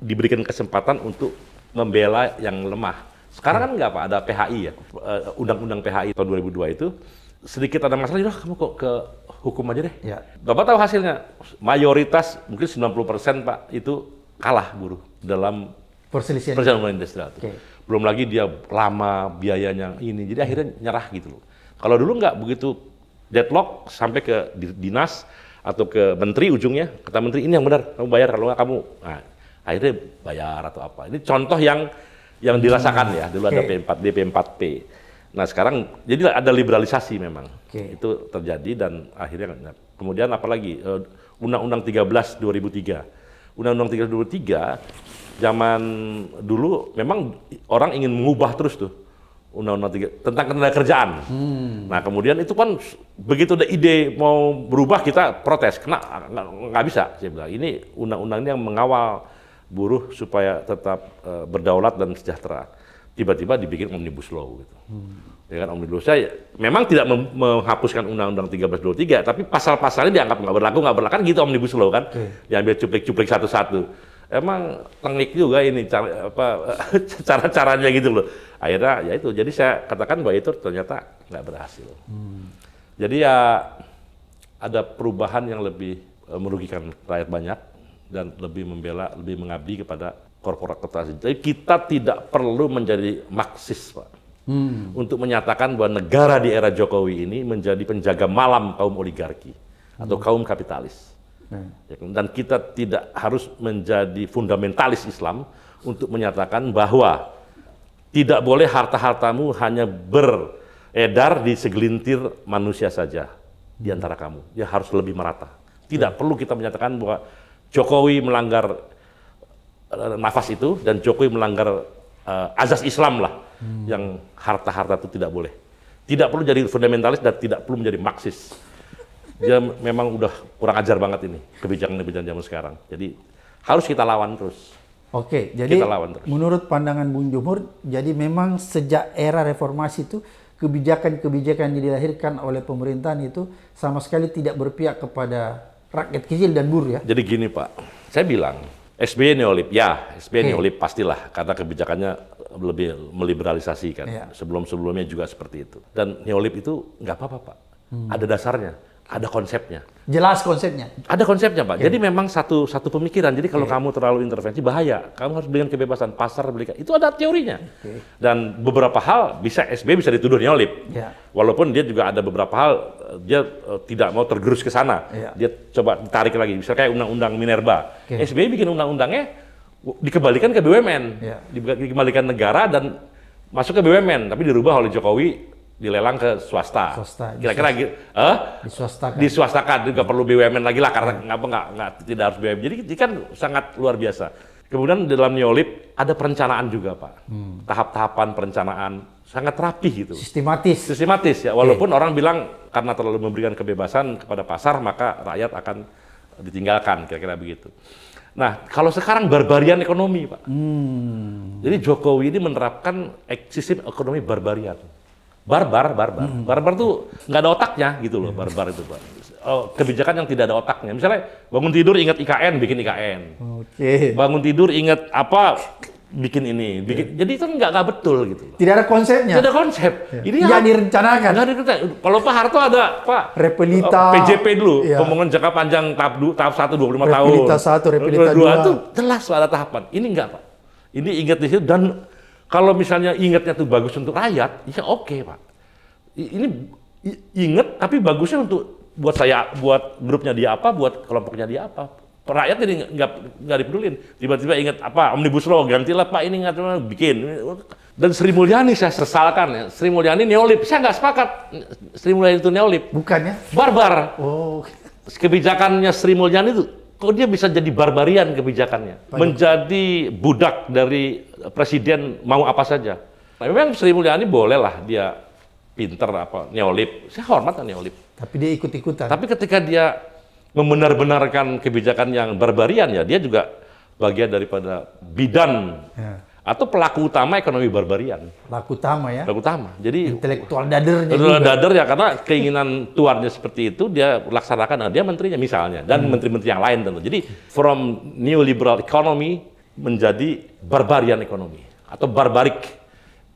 diberikan kesempatan untuk membela yang lemah. Sekarang kan hmm. nggak pak ada PHI ya, eh, undang-undang PHI tahun 2002 itu sedikit ada masalah, udah kamu kok ke hukum aja deh. Ya. Bapak tahu hasilnya, mayoritas mungkin 90% Pak itu kalah buruh dalam perselisihan, perselisihan undang industrial. Itu. Okay. Belum lagi dia lama biayanya ini, jadi akhirnya nyerah gitu loh. Kalau dulu nggak begitu deadlock sampai ke dinas atau ke menteri ujungnya, kata menteri ini yang benar, kamu bayar kalau nggak kamu. Nah, akhirnya bayar atau apa. Ini contoh yang yang dirasakan ya dulu okay. ada P4 DP4P. Nah sekarang jadi ada liberalisasi memang okay. itu terjadi dan akhirnya kemudian apalagi eh, Undang-Undang uh, 13 2003. Undang-Undang 13 2003 zaman dulu memang orang ingin mengubah terus tuh Undang-Undang tiga, tentang ketenaga kerjaan. Hmm. Nah kemudian itu kan begitu ada ide mau berubah kita protes kena nggak bisa saya bilang ini undang undangnya yang mengawal buruh supaya tetap uh, berdaulat dan sejahtera. Tiba-tiba dibikin omnibus law gitu. Hmm. Ya kan omnibus law saya memang tidak menghapuskan undang-undang 1323 tapi pasal-pasalnya dianggap nggak berlaku, nggak berlaku kan gitu omnibus law kan. Hmm. Diambil cuplik-cuplik satu-satu. Emang tengik juga ini cara apa cara-caranya gitu loh. Akhirnya ya itu. Jadi saya katakan bahwa itu ternyata nggak berhasil. Hmm. Jadi ya ada perubahan yang lebih eh, merugikan rakyat banyak dan lebih membela, lebih mengabdi kepada korporat korporasi. Jadi kita tidak perlu menjadi Marxis, Pak. Hmm. Untuk menyatakan bahwa negara di era Jokowi ini menjadi penjaga malam kaum oligarki hmm. atau kaum kapitalis. Hmm. Ya kan? Dan kita tidak harus menjadi fundamentalis Islam untuk menyatakan bahwa tidak boleh harta-hartamu hanya beredar di segelintir manusia saja di hmm. antara kamu. Ya harus lebih merata. Tidak hmm. perlu kita menyatakan bahwa Jokowi melanggar uh, nafas itu dan Jokowi melanggar uh, azas Islam lah hmm. yang harta-harta itu tidak boleh. Tidak perlu jadi fundamentalis dan tidak perlu menjadi Marxis. Dia memang udah kurang ajar banget ini kebijakan-kebijakan zaman sekarang. Jadi harus kita lawan terus. Oke, jadi lawan terus. menurut pandangan Bung Jumur, jadi memang sejak era reformasi itu kebijakan-kebijakan yang dilahirkan oleh pemerintahan itu sama sekali tidak berpihak kepada rakyat kecil dan buruh ya. Jadi gini Pak, saya bilang SBY neolib, ya SBY okay. neolib pastilah karena kebijakannya lebih meliberalisasi kan. Yeah. Sebelum-sebelumnya juga seperti itu. Dan neolib itu nggak apa-apa Pak, hmm. ada dasarnya ada konsepnya. Jelas konsepnya. Ada konsepnya, Pak. Okay. Iya. Jadi memang satu satu pemikiran. Jadi kalau okay. Iya. kamu terlalu intervensi bahaya. Kamu harus berikan kebebasan pasar belikan. Itu ada teorinya. Okay. Dan beberapa hal bisa SB bisa dituduh nyolip. Yeah. Walaupun dia juga ada beberapa hal eh, dia uh, tidak mau tergerus ke sana. Yeah. Dia coba tarik lagi. Misalnya kayak undang-undang Minerba. Okay. SB bikin undang-undangnya dikembalikan ke iya. BUMN. Yeah. Dikembalikan negara dan masuk ke BUMN tapi dirubah oleh Jokowi dilelang ke swasta. Swasta. Kira-kira gitu. Eh? Diswastakan. Diswastakan juga perlu BUMN lagi lah karena nggak ngapa nggak nggak tidak harus BUMN. Jadi ini kan sangat luar biasa. Kemudian dalam Neolib ada perencanaan juga pak, hmm. tahap-tahapan perencanaan sangat rapi gitu. Sistematis. Sistematis ya, walaupun okay. orang bilang karena terlalu memberikan kebebasan kepada pasar maka rakyat akan ditinggalkan kira-kira begitu. Nah kalau sekarang barbarian ekonomi pak, hmm. jadi Jokowi ini menerapkan sistem ekonomi barbarian barbar, barbar. Hmm. Barbar tuh nggak ada otaknya gitu loh, hmm. barbar itu Pak. Oh, kebijakan yang tidak ada otaknya. Misalnya bangun tidur ingat IKN, bikin IKN. Oke. Okay. Bangun tidur ingat apa, bikin ini. Bikin, yeah. Jadi itu kan nggak nggak betul gitu. Tidak ada konsepnya. Tidak ada konsep. Yeah. Ini yang direncanakan. Nggak direncanakan. Kalau Pak Harto ada Pak. Repelita. PJP eh, dulu, yeah. pembangunan jangka panjang tahap du, tahap satu dua puluh lima tahun. Repelita satu, repelita dua. Dua itu jelas ada tahapan. Ini nggak Pak. Ini ingat di situ dan kalau misalnya ingatnya tuh bagus untuk rakyat, ya oke okay, Pak. Ini ingat, tapi bagusnya untuk buat saya, buat grupnya dia apa, buat kelompoknya dia apa. Rakyat ini nggak nggak dipedulin. Tiba-tiba ingat apa omnibus law gantilah Pak ini nggak cuma bikin. Dan Sri Mulyani saya sesalkan ya. Sri Mulyani neolib, saya nggak sepakat. Sri Mulyani itu neolib. Bukannya? Barbar. Oh. Kebijakannya Sri Mulyani itu kok dia bisa jadi barbarian kebijakannya, Pak menjadi budak dari presiden mau apa saja. Nah, memang Sri Mulyani bolehlah dia pinter apa neolib, saya hormat kan neolib. Tapi dia ikut-ikutan. Tapi ketika dia membenar-benarkan kebijakan yang barbarian ya, dia juga bagian daripada bidan ya atau pelaku utama ekonomi barbarian. Pelaku utama ya. Pelaku utama. Jadi intelektual dadernya. Intelektual dader ya karena keinginan tuarnya seperti itu dia laksanakan nah, dia menterinya misalnya dan hmm. menteri-menteri hmm. yang lain tentu. Jadi from neoliberal economy menjadi barbarian ekonomi atau barbarik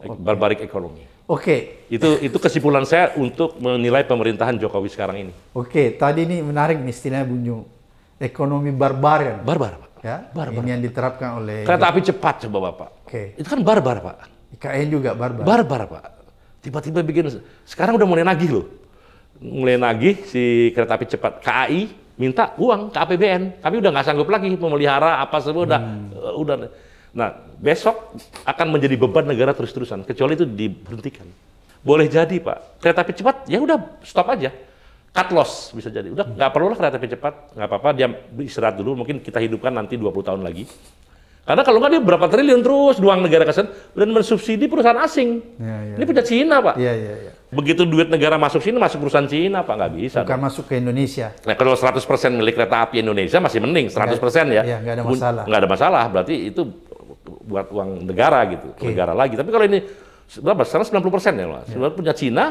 okay. barbarik ekonomi. Oke. Okay. Itu itu kesimpulan saya untuk menilai pemerintahan Jokowi sekarang ini. Oke, okay. tadi ini menarik nih istilahnya Bunyu. Ekonomi barbarian. Barbar ya barbar. ini yang diterapkan oleh kereta api cepat coba bapak okay. itu kan barbar pak IKN juga barbar barbar pak tiba-tiba bikin sekarang udah mulai nagih loh mulai nagih si kereta api cepat KAI minta uang ke APBN kami udah nggak sanggup lagi memelihara apa semua udah hmm. uh, udah nah besok akan menjadi beban negara terus-terusan kecuali itu diberhentikan boleh jadi pak kereta api cepat ya udah stop aja cut loss bisa jadi. Udah nggak perlu lah kereta api cepat, nggak apa-apa dia istirahat dulu, mungkin kita hidupkan nanti 20 tahun lagi. Karena kalau nggak dia berapa triliun terus uang negara kesan dan mensubsidi perusahaan asing. Ya, ya, Ini ya. punya Cina pak. Ya, ya, ya. Begitu duit negara masuk sini masuk perusahaan Cina pak nggak bisa. Bukan dong. masuk ke Indonesia. Nah kalau 100% milik kereta api Indonesia masih mending 100% gak, ya. Iya nggak ada masalah. Nggak ada masalah berarti itu buat uang negara gitu okay. negara lagi. Tapi kalau ini berapa? Sekarang 90% ya pak. Ya. punya Cina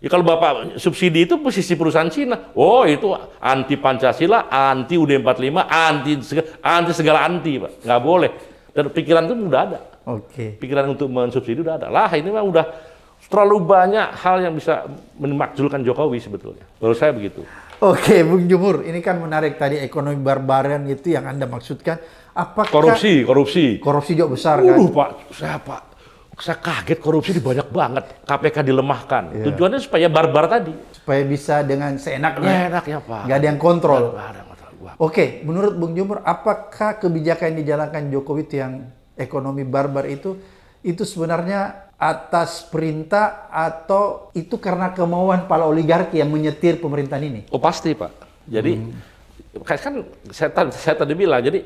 Ya, kalau Bapak subsidi itu posisi perusahaan Cina. Oh, itu anti Pancasila, anti UD 45, anti segala, anti segala anti, Pak. Nggak boleh. Dan pikiran itu udah ada. Oke. Okay. Pikiran untuk mensubsidi udah ada. Lah, ini mah udah terlalu banyak hal yang bisa memakjulkan Jokowi sebetulnya. Menurut saya begitu. Oke, Bung Jumur, ini kan menarik tadi ekonomi barbarian itu yang Anda maksudkan. Apakah korupsi, korupsi. Korupsi juga besar uh, kan? Pak, saya Pak saya kaget korupsi di banyak banget. KPK dilemahkan. Yeah. Tujuannya supaya barbar tadi. Supaya bisa dengan seenaknya. Iya, Enak ya Pak. Gak ada yang kontrol. Oke, menurut Bung Jumur, apakah kebijakan yang dijalankan Jokowi itu yang ekonomi barbar itu, itu sebenarnya atas perintah atau itu karena kemauan para oligarki yang menyetir pemerintahan ini? Oh pasti Pak. Jadi, hmm. kan saya, saya tadi bilang, jadi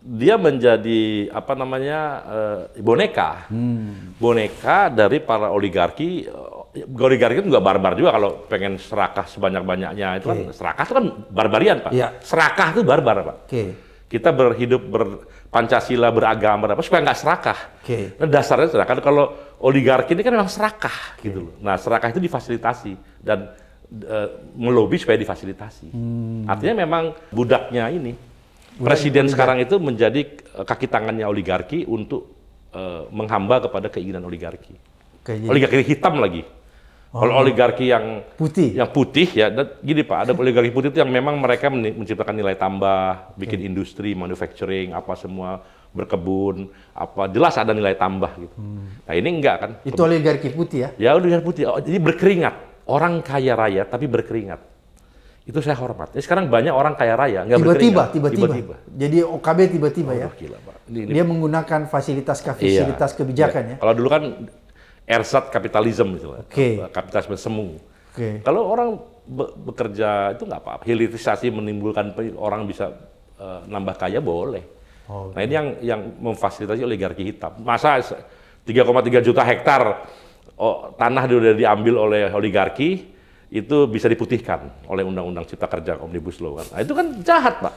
dia menjadi apa namanya uh, boneka hmm. boneka dari para oligarki eh, oligarki itu juga barbar juga kalau pengen serakah sebanyak banyaknya itu okay. kan serakah itu kan barbarian pak yeah. serakah itu barbar pak okay. kita berhidup berpancasila beragama apa supaya nggak serakah okay. nah, dasarnya serakah kalau oligarki ini kan memang serakah okay. gitu loh nah serakah itu difasilitasi dan uh, eh, melobi supaya difasilitasi hmm. artinya memang budaknya ini presiden sekarang itu menjadi eh, kaki tangannya oligarki untuk uh, menghamba kepada keinginan oligarki. Oligarki hitam lagi. Oh. Oligarki yang putih, yang putih ya. Dan gini pak, ada oligarki putih itu yang memang mereka menciptakan nilai tambah, bikin okay. industri, manufacturing, apa semua berkebun, apa jelas ada nilai tambah gitu. Hmm. Nah ini enggak kan? Itu oligarki putih ya? Ya oligarki putih. Oh, jadi berkeringat. Orang kaya raya tapi berkeringat itu saya hormat. Ini sekarang banyak orang kaya raya nggak tiba-tiba, tiba-tiba. Jadi OKB tiba-tiba ya. Gila, Ini, ini. Dia menggunakan fasilitas iya. fasilitas iya, kebijakan iya. ya. Kalau dulu kan ersat kapitalisme gitu Okay. Kapitalisme semu. Okay. Kalau orang be bekerja itu nggak apa-apa. Hilirisasi menimbulkan orang bisa uh, nambah kaya boleh. Oh, nah ini iya. yang yang memfasilitasi oligarki hitam. Masa 3,3 juta hektar oh, tanah sudah diambil oleh oligarki, itu bisa diputihkan oleh Undang-Undang Cipta Kerja Omnibus Law. Kan. Nah, itu kan jahat, Pak.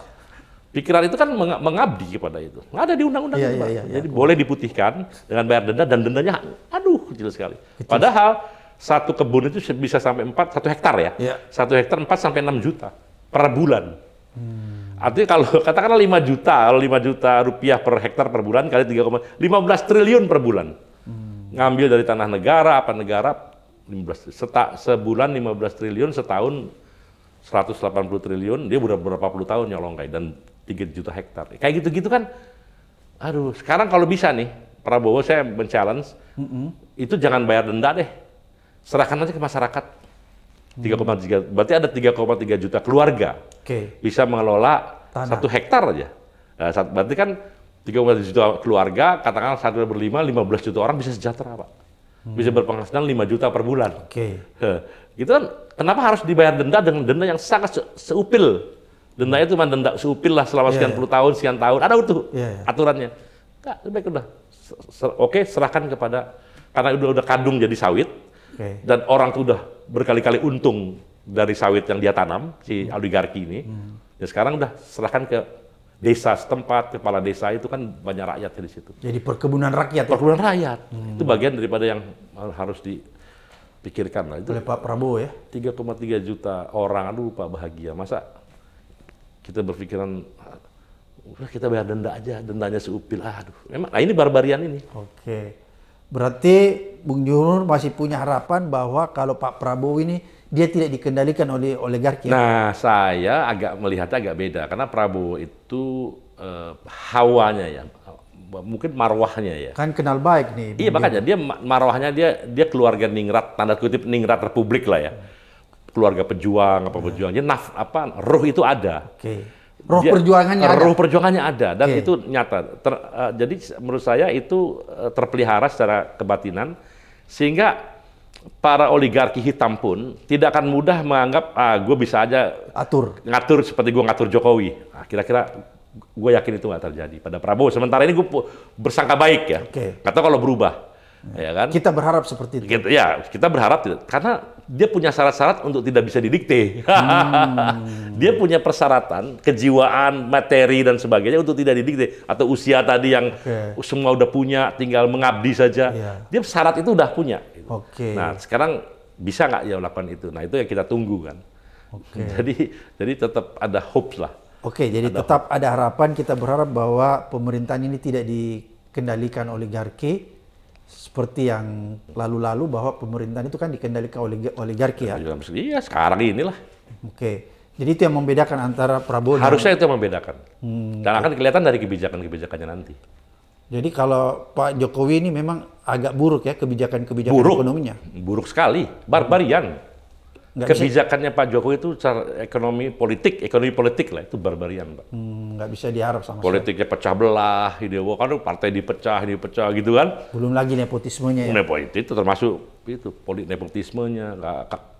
Pikiran itu kan mengabdi kepada itu. Nggak ada di Undang-Undang ya, itu, ya, Pak. Ya, Jadi boleh diputihkan dengan bayar denda, dan dendanya, aduh, kecil sekali. Kecil. Padahal satu kebun itu bisa sampai empat satu hektar ya. Iya. Satu hektar 4 sampai 6 juta per bulan. Hmm. Artinya kalau katakanlah 5 juta, kalau 5 juta rupiah per hektar per bulan kali 3,15 triliun per bulan. Hmm. Ngambil dari tanah negara, apa negara, 15 seta, sebulan 15 triliun, setahun 180 triliun, dia udah berapa puluh tahun nyolong kayak dan 3 juta hektar. Kayak gitu-gitu kan. Aduh, sekarang kalau bisa nih Prabowo saya men-challenge mm -hmm. itu jangan bayar denda deh. Serahkan aja ke masyarakat. 3,3 berarti ada 3,3 juta keluarga. Okay. Bisa mengelola Tanah. satu hektar aja. Nah, berarti kan 3,3 juta keluarga, katakanlah satu berlima, 15 juta orang bisa sejahtera, Pak hmm. bisa berpenghasilan 5 juta per bulan. Oke. Okay. Gitu kan, kenapa harus dibayar denda dengan denda yang sangat se seupil? Denda itu cuma denda seupil lah selama yeah, sekian yeah. puluh tahun, sekian tahun, ada utuh yeah, yeah. aturannya. Enggak, lebih baik udah. Ser Oke, okay, serahkan kepada karena udah udah kandung jadi sawit okay. dan orang tuh udah berkali-kali untung dari sawit yang dia tanam si hmm. oligarki ini. Hmm. Ya sekarang udah serahkan ke desa setempat, kepala desa itu kan banyak rakyat di situ. Jadi perkebunan rakyat. Ya? Perkebunan ya? rakyat. Hmm. Itu bagian daripada yang harus dipikirkan lah. Itu Oleh Pak Prabowo ya. 3,3 juta orang aduh Pak bahagia. Masa kita berpikiran udah kita bayar denda aja, dendanya seupil. Aduh, memang nah ini barbarian ini. Oke. Berarti Bung Junur masih punya harapan bahwa kalau Pak Prabowo ini dia tidak dikendalikan oleh oligarki. Nah, saya agak melihatnya agak beda karena Prabowo itu uh, hawanya ya, mungkin marwahnya ya. Kan kenal baik nih. Iya makanya dia marwahnya dia dia keluarga ningrat tanda kutip ningrat republik lah ya. Keluarga pejuang apa pejuangnya naf apa roh itu ada. Oke. Okay. Roh perjuangannya roh ada. Roh perjuangannya ada dan okay. itu nyata. Ter, uh, jadi menurut saya itu eh, terpelihara secara kebatinan sehingga para oligarki hitam pun tidak akan mudah menganggap ah gue bisa aja atur ngatur seperti gue ngatur Jokowi. Nah, kira-kira gue yakin itu nggak terjadi pada Prabowo. Sementara ini gue bersangka baik ya. Okay. Kata kalau berubah ya kan? Kita berharap seperti itu. Kita, gitu, ya, kita berharap tidak. Karena dia punya syarat-syarat untuk tidak bisa didikte. Hmm. dia punya persyaratan kejiwaan, materi dan sebagainya untuk tidak didikte atau usia tadi yang okay. semua udah punya, tinggal mengabdi saja. Yeah. Dia syarat itu udah punya. Oke. Okay. Nah, sekarang bisa nggak ya lakukan itu? Nah, itu yang kita tunggu kan. Okay. Jadi jadi tetap ada hopes lah. Oke, jadi ada tetap hope. ada harapan kita berharap bahwa pemerintahan ini tidak dikendalikan oligarki seperti yang lalu-lalu bahwa pemerintahan itu kan dikendalikan oleh oligarki ya. Iya, iya, sekarang inilah. Oke. Jadi itu yang membedakan antara Prabowo Harusnya itu yang membedakan. Hmm, dan akan kelihatan dari kebijakan-kebijakannya nanti. Jadi kalau Pak Jokowi ini memang agak buruk ya kebijakan-kebijakan buruk. ekonominya. Buruk sekali, barbarian. Gak kebijakannya bisa, Pak Jokowi itu cara ekonomi politik, ekonomi politik lah itu barbarian, Pak. Hmm, bisa diharap sama Politiknya pecah belah, idewo kan partai dipecah, dipecah gitu kan. Belum lagi nepotismenya ya. Nepotisme itu termasuk itu politik nepotismenya,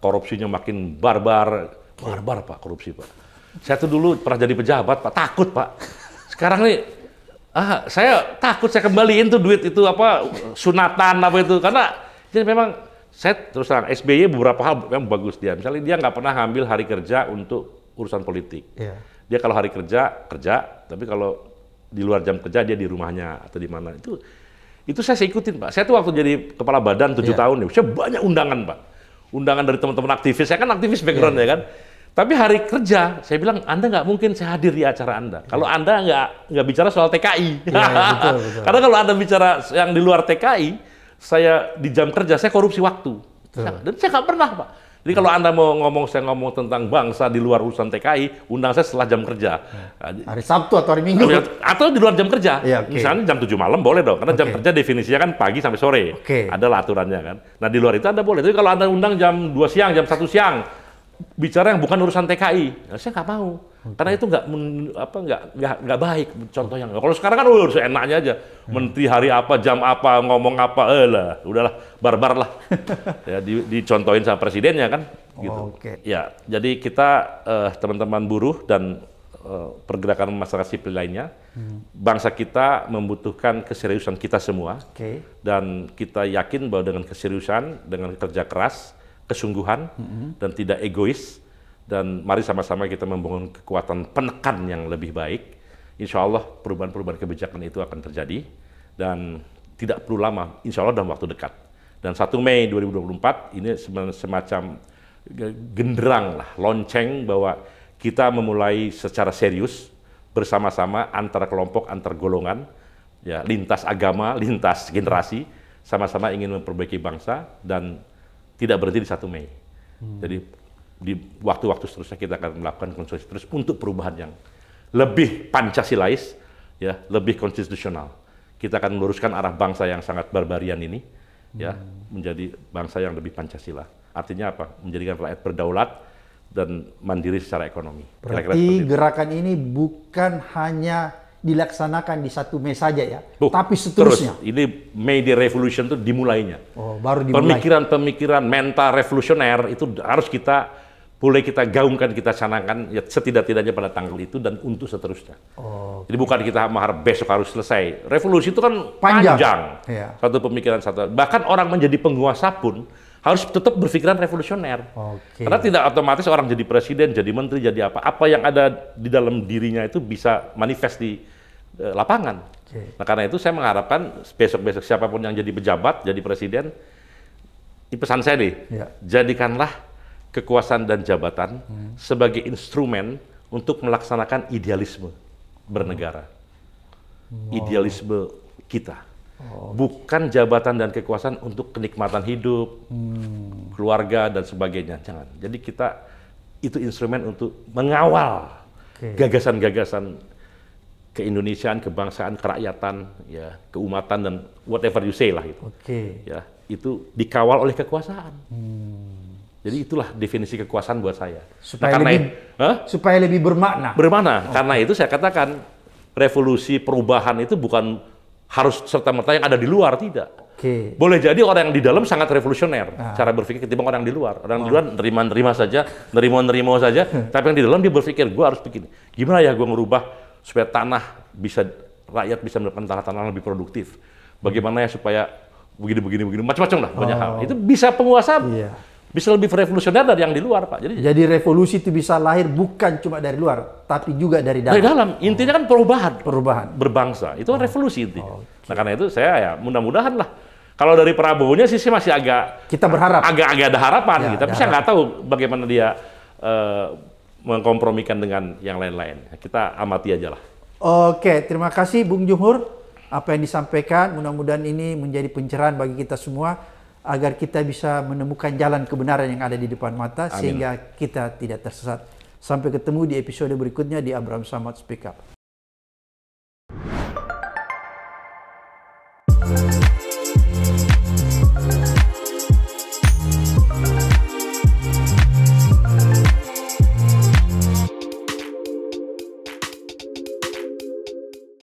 korupsinya makin barbar. Barbar, Pak, korupsi, Pak. Saya tuh dulu pernah jadi pejabat, Pak, takut, Pak. Sekarang nih ah, saya takut saya kembaliin tuh duit itu apa sunatan apa itu karena jadi memang Set terus terang SBY beberapa hal yang bagus dia. Misalnya dia nggak pernah ambil hari kerja untuk urusan politik. Yeah. Dia kalau hari kerja kerja, tapi kalau di luar jam kerja dia di rumahnya atau di mana itu itu saya saya ikutin pak. Saya tuh waktu jadi kepala badan tujuh yeah. tahun ya, saya banyak undangan pak. Undangan dari teman-teman aktivis. Saya kan aktivis background yeah. ya iya. kan. Tapi hari kerja, saya bilang Anda nggak mungkin saya hadir di acara Anda. Iya. Kalau Anda nggak nggak bicara soal TKI, yeah, iya, betul, betul. karena kalau Anda bicara yang di luar TKI, saya di jam kerja saya korupsi waktu. Saya, nah, dan saya nggak pernah pak. Jadi kalau Anda mau ngomong, saya ngomong tentang bangsa di luar urusan TKI, undang saya setelah jam kerja. Iya. Nah, hari Sabtu atau hari Minggu? Iya, atau di luar jam kerja. Ya, okay. Misalnya jam 7 malam boleh dong, karena okay. jam kerja definisinya kan pagi sampai sore. Okay. Ada aturannya kan. Nah di luar itu Anda boleh. Tapi kalau Anda undang jam 2 siang, jam satu siang, bicara yang bukan urusan TKI, nah, saya nggak mau. Okay. Karena itu nggak apa nggak nggak baik contohnya. Kalau sekarang kan udah enaknya aja. Hmm. Menteri hari apa, jam apa, ngomong apa, eh lah, udahlah, barbar lah. ya di, dicontohin sama presidennya kan gitu. Okay. Ya, jadi kita uh, teman-teman buruh dan uh, pergerakan masyarakat sipil lainnya, hmm. bangsa kita membutuhkan keseriusan kita semua. Okay. Dan kita yakin bahwa dengan keseriusan, dengan kerja keras, kesungguhan, hmm. dan tidak egois, dan mari sama-sama kita membangun kekuatan penekan yang lebih baik. Insya Allah perubahan-perubahan kebijakan itu akan terjadi dan tidak perlu lama, insya Allah dalam waktu dekat. Dan 1 Mei 2024 ini semacam genderang lah, lonceng bahwa kita memulai secara serius bersama-sama antara kelompok, antar golongan, ya lintas agama, lintas generasi, sama-sama ingin memperbaiki bangsa dan tidak berhenti di 1 Mei. Hmm. Jadi di waktu-waktu seterusnya kita akan melakukan konsolidasi terus untuk perubahan yang lebih pancasilais, ya, lebih konstitusional. Kita akan meluruskan arah bangsa yang sangat barbarian ini, ya, menjadi bangsa yang lebih pancasila. Artinya apa? Menjadikan rakyat berdaulat dan mandiri secara ekonomi. Berarti Kira -kira gerakan ini bukan hanya dilaksanakan di satu Mei saja ya, tapi seterusnya. Terus, ini May the Revolution itu dimulainya. Oh, baru dimulai. Pemikiran-pemikiran mental revolusioner itu harus kita boleh kita gaungkan, kita canangkan ya setidak-tidaknya pada tanggal itu dan untuk seterusnya. Oh, Jadi bukan kita mengharap besok harus selesai. Revolusi itu kan panjang. panjang. Iya. Satu pemikiran satu. Bahkan orang menjadi penguasa pun harus tetap berpikiran revolusioner. Okay. Karena tidak otomatis orang jadi presiden, jadi menteri, jadi apa. Apa yang ada di dalam dirinya itu bisa manifest di uh, lapangan. Okay. Nah karena itu saya mengharapkan besok-besok siapapun yang jadi pejabat, jadi presiden, ini pesan saya nih, yeah. jadikanlah kekuasaan dan jabatan hmm. sebagai instrumen untuk melaksanakan idealisme bernegara. Wow. Hmm. Idealisme kita. Oh. Bukan jabatan dan kekuasaan untuk kenikmatan hidup, hmm. keluarga dan sebagainya. Jangan. Jadi kita itu instrumen untuk mengawal gagasan-gagasan okay. keindonesiaan, kebangsaan, kerakyatan, ya, keumatan dan whatever you say lah itu. Oke. Okay. Ya, itu dikawal oleh kekuasaan. Hmm. Jadi itulah definisi kekuasaan buat saya. Nah, supaya nah, karena lebih, huh? supaya lebih bermakna. Bermakna. Oh. Karena itu saya katakan revolusi perubahan itu bukan harus serta merta yang ada di luar tidak. Okay. Boleh jadi orang yang di dalam sangat revolusioner ah. cara berpikir ketimbang orang yang di luar. Orang oh. di ah. luar nerima-nerima saja, nerima-nerima saja, tapi yang di dalam dia berpikir gue harus begini. gimana ya gue merubah supaya tanah bisa rakyat bisa mendapatkan tanah-tanah lebih produktif. Bagaimana ya supaya begini begini begini macam-macam lah banyak oh. hal. Itu bisa penguasa. Yeah bisa lebih revolusioner dari yang di luar, Pak. Jadi, Jadi revolusi itu bisa lahir bukan cuma dari luar, tapi juga dari dalam. Dari dalam. Intinya oh. kan perubahan. Perubahan. Berbangsa. Itu oh. revolusi intinya. Oh, okay. Nah karena itu saya ya mudah-mudahan lah. Kalau dari Prabowo-nya sih masih agak... Kita berharap. Agak-agak ada harapan ya, gitu. Tapi saya nggak tahu bagaimana dia uh, mengkompromikan dengan yang lain-lain. Kita amati aja lah. Oke, terima kasih Bung Jumhur. Apa yang disampaikan, mudah-mudahan ini menjadi pencerahan bagi kita semua agar kita bisa menemukan jalan kebenaran yang ada di depan mata Amin. sehingga kita tidak tersesat. Sampai ketemu di episode berikutnya di Abraham Samad Speak Up.